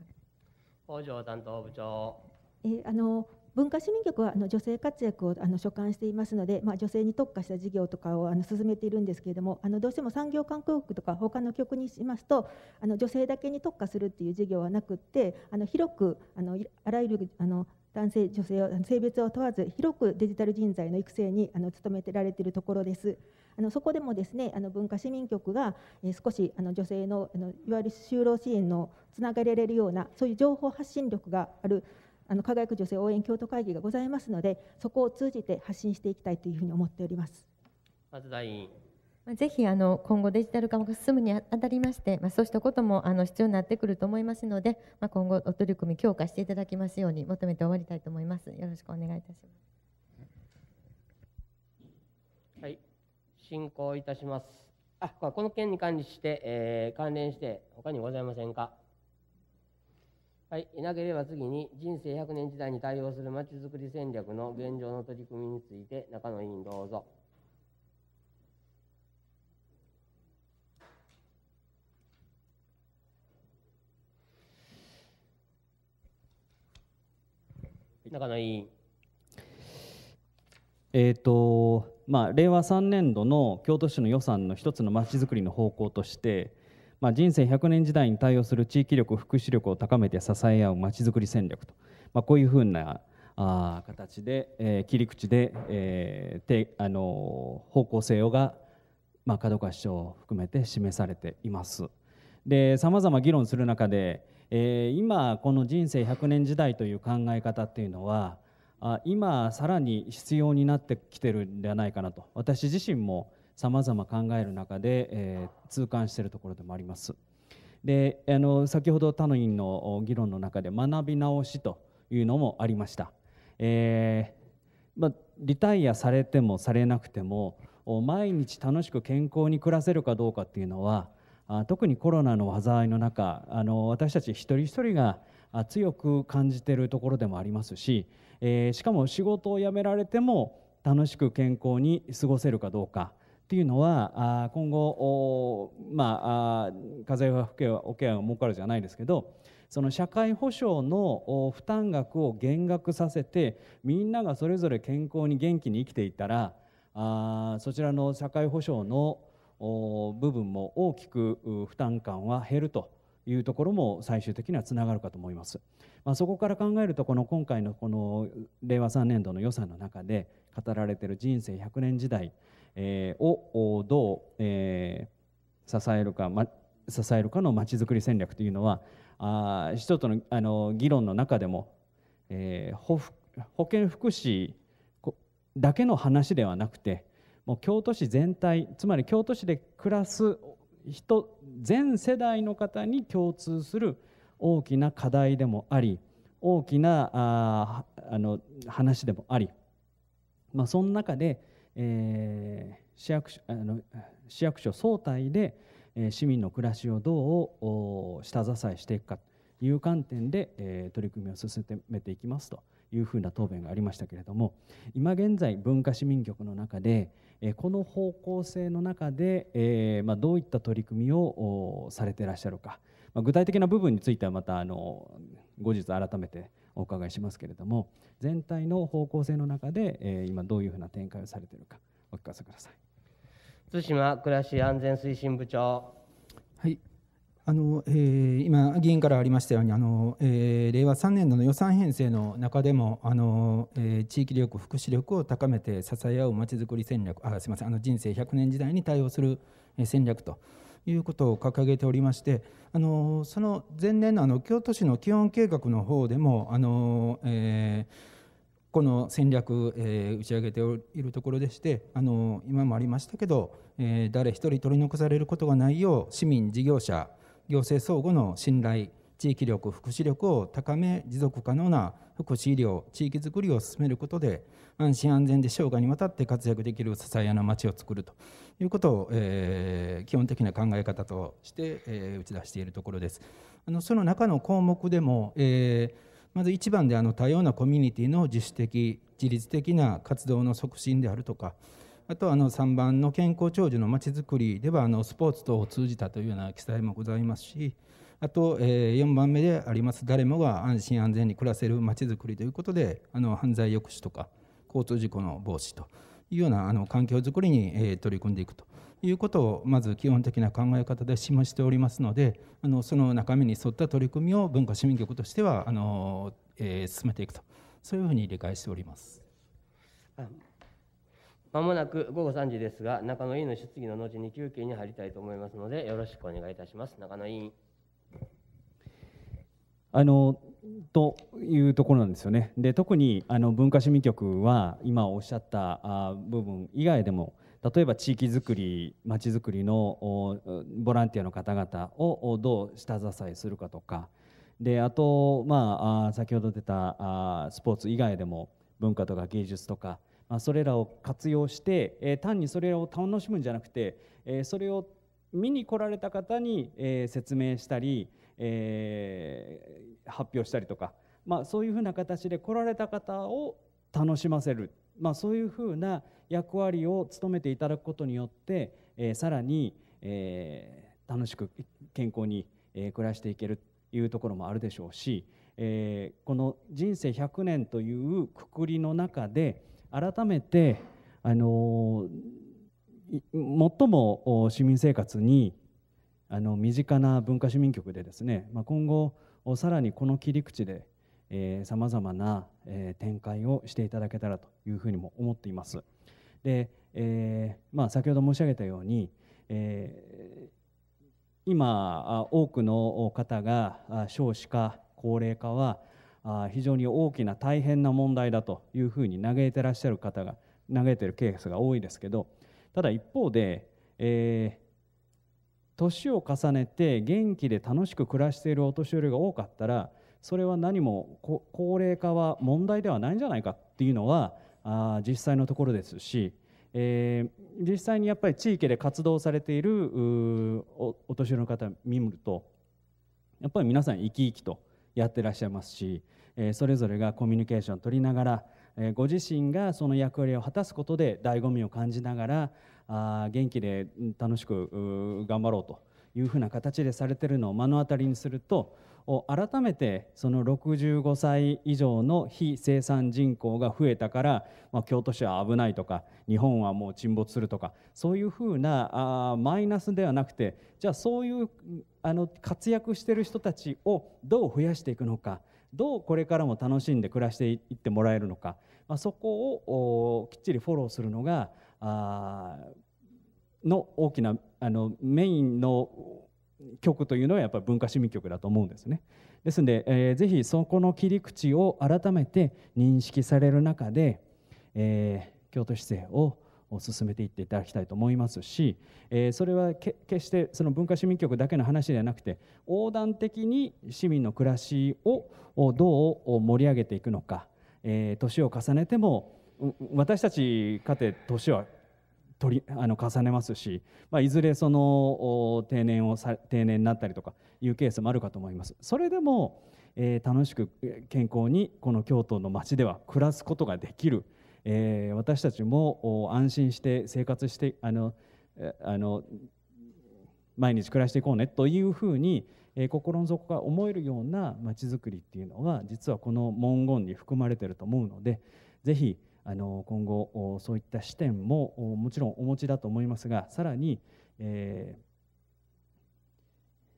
北条担当部長えあの文化市民局はあの女性活躍をあの所管していますので、まあ、女性に特化した事業とかをあの進めているんですけれどもあのどうしても産業観光局とか他の局にしますとあの女性だけに特化するっていう事業はなくってあの広くあのあらゆるあの男性女性を性別を問わず広くデジタル人材の育成にあの努めてられているところです。あのそこでもですねあの文化市民局が、え少しあの女性のあのいわゆる就労支援のつながれるようなそういう情報発信力があるあの輝く女性応援京都会議がございますのでそこを通じて発信していきたいというふうに思っておりますまず第員ぜひあの今後デジタル化が進むにあたりまして、まあ、そうしたこともあの必要になってくると思いますので、まあ、今後お取り組み強化していただきますように求めて終わりたいと思います。よろしくお願いいたします。はい、進行いたします。あ、この件に関して、えー、関連して他にございませんか。はい、いなければ次に人生100年時代に対応するまちづくり戦略の現状の取り組みについて中野委員どうぞ。中野委員。えーとまあ、令和3年度の京都市の予算の一つのまちづくりの方向としてまあ、人生100年時代に対応する地域力福祉力を高めて支え合うまちづくり戦略と、まあ、こういうふうなあ形で、えー、切り口で、えーてあのー、方向性をが、まあ、門川市長を含めて示されています。でさまざま議論する中で、えー、今この人生100年時代という考え方っていうのはあ今さらに必要になってきてるんではないかなと私自身もさまざま考える中で、えー、痛感しているところでもあります。であの先ほど他の委員の議論の中で学び直しというのもありました。えー、まあ、リタイアされてもされなくても毎日楽しく健康に暮らせるかどうかっていうのは特にコロナの災いの中あの私たち一人一人が強く感じているところでもありますし、えー、しかも仕事を辞められても楽しく健康に過ごせるかどうかっていうのは今後まあ課税は保険は儲かるじゃないですけどその社会保障の負担額を減額させてみんながそれぞれ健康に元気に生きていたらあそちらの社会保障の部分も大きく負担感は減るというところも最終的にはつながるかと思います。まあ、そこから考えるとこの今回のこの令和3年度の予算の中で語られている人生100年時代えー、をどう、えー、支えるか、ま、支えるかのまちづくり戦略というのはあ人とのあの議論の中でも、えー、保保健福祉だけの話ではなくてもう京都市全体つまり京都市で暮らす人全世代の方に共通する大きな課題でもあり大きなああの話でもあり、まあ、その中でえー、市役所あの市役所総体で、えー、市民の暮らしをどう下支えしていくかという観点で、えー、取り組みを進めていきますというふうな答弁がありましたけれども今現在文化市民局の中で、えー、この方向性の中で、えーまあ、どういった取り組みをされていらっしゃるか、まあ、具体的な部分についてはまたあの後日改めてお伺いしますけれども全体の方向性の中で、え今どういうふうな展開をされているかお聞かせください対馬暮らし安全推進部長はいあのえー、今、議員からありましたようにあの、えー、令和3年度の予算編成の中でもあの、えー、地域力、福祉力を高めて支え合うまちづくり戦略あすみませんあの人生100年時代に対応する戦略ということを掲げておりましてあのその前年のあの京都市の基本計画の方でもあの、えーこの戦略、えー、打ち上げているところでしてあの今もありましたけど、えー、誰一人取り残されることがないよう市民事業者行政相互の信頼地域力福祉力を高め持続可能な福祉医療地域づくりを進めることで安心安全で生涯にわたって活躍できる支え屋の町を作るということを、えー、基本的な考え方として、えー、打ち出しているところです。あのその中の項目でも、えーまず1番であの多様なコミュニティの自主的自律的な活動の促進であるとかあとあの3番の健康長寿のまちづくりではあのスポーツ等を通じたというような記載もございますしあと4番目であります誰もが安心安全に暮らせるまちづくりということであの犯罪抑止とか交通事故の防止というようなあの環境づくりに、え取り組んでいくということをまず基本的な考え方で示しておりますのであのその中身に沿った取り組みを文化市民局としてはあの、えー、進めていくとそういうふうに理解しております。まもなく午後3時ですが中野委員の質疑の後に休憩に入りたいと思いますのでよろしくお願いいたします中野委員あのというところなんですよね。で特にあの文化市民局は今おっしゃったあ部分以外でも例えば地域づくりまちづくりのボランティアの方々をどう下支えするかとかであと、まあ、先ほど出たあスポーツ以外でも文化とか芸術とか、まあ、それらを活用して、えー、単にそれを楽しむんじゃなくて、えー、それを見に来られた方に、えー、説明したりえー、発表したりとか、まあ、そういうふうな形で来られた方を楽しませる、まあ、そういうふうな役割を務めていただくことによって、えー、さらに、えー、楽しく健康に、え暮らしていけるというところもあるでしょうし、えー、この人生100年というくくりの中で改めて、あのー、最も市民生活にあの身近な文化市民局でですね、まあ、今後さらにこの切り口でさまざまな、展開をしていただけたらというふうにも思っています。で、えーまあ、先ほど申し上げたように、えー、今多くの方が少子化高齢化は非常に大きな大変な問題だというふうに嘆いてらっしゃる方が嘆いてるケースが多いですけどただ一方で、えー、年を重ねて元気で楽しく暮らしているお年寄りが多かったらそれは何も高齢化は問題ではないんじゃないかっていうのはあ実際のところですし、えー、実際にやっぱり地域で活動されているおお年寄りの方見るとやっぱり皆さん生き生きとやってらっしゃいますし、えー、それぞれがコミュニケーションを取りながら、えー、ご自身がその役割を果たすことで醍醐味を感じながらあ元気で楽しく頑張ろうというふうな形でされてるのを目の当たりにすると改めてその65歳以上の非生産人口が増えたから、まあ、京都市は危ないとか日本はもう沈没するとかそういうふうなあマイナスではなくてじゃあそういうあの活躍してる人たちをどう増やしていくのかどうこれからも楽しんで暮らしていってもらえるのか、まあ、そこをきっちりフォローするのがあの大きなあのメインの局というのはやっぱり文化市民局だと思うんですね。ですので、えー、ぜひそこの切り口を改めて認識される中で、えー、京都市政を進めていっていただきたいと思いますし、えー、それは決してその文化市民局だけの話ではなくて横断的に市民の暮らしをどう盛り上げていくのか、えー、年を重ねても私たちかて年は取りあの重ねますし、まあ、いずれその定年を定年になったりとかいうケースもあるかと思います。それでも、えー、楽しく健康にこの京都の町では暮らすことができる、えー、私たちも安心して生活してあのあの毎日暮らしていこうねというふうに、えー、心の底が思えるようなまちづくりっていうのは実はこの文言に含まれていると思うので是非あの今後そういった視点ももちろんお持ちだと思いますがさらに、え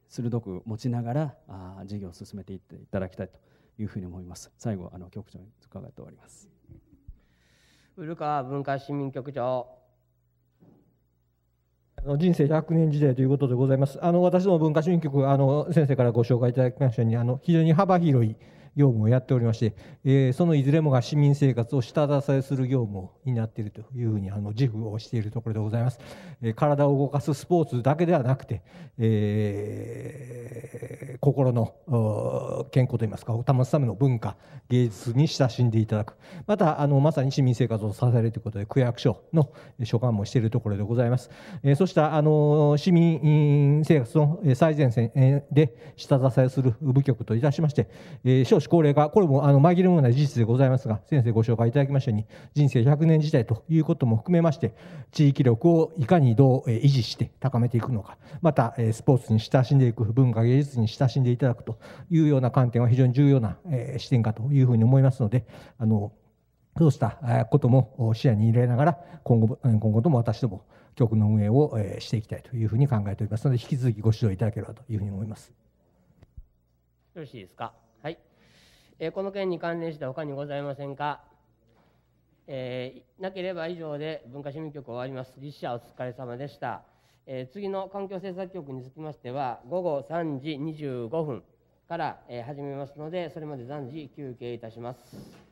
ー、鋭く持ちながらあ事業を進めていっていただきたいというふうに思います最後あの局長に伺って終わります古川文化市民局長あの人生100年時代ということでございます。あの私の文化市民局あの先生からご紹介いただきましたようにあの非常に幅広い業務をやっておりまして、えー、そのいずれもが市民生活を下支えする業務になっているというふうにあの自負をしているところでございます、えー、体を動かすスポーツだけではなくて、えー、心の健康といいますかを保つための文化芸術に親しんでいただくまたあのまさに市民生活を支えるということで区役所の所管もしているところでございます、えー、そうしたあの市民生活の最前線で下支えする部局といたしまして、えー、少子高齢化、これもあの紛れもない事実でございますが、先生ご紹介いただきましたように、人生100年時代ということも含めまして、地域力をいかにどう維持して高めていくのか、またスポーツに親しんでいく、文化芸術に親しんでいただくというような観点は非常に重要な視点かというふうに思いますので、あのそうしたことも視野に入れながら、今後今後とも私ども、局の運営をしていきたいというふうに考えておりますので、引き続きご指導いただければというふうに思います。よろしいですか。えこの件に関連して他にございませんか、えー、なければ以上で文化市民局終わります。立者お疲れ様でした。えー、次の環境政策局につきましては、午後3時25分から、え始めますので、それまで暫時休憩いたします。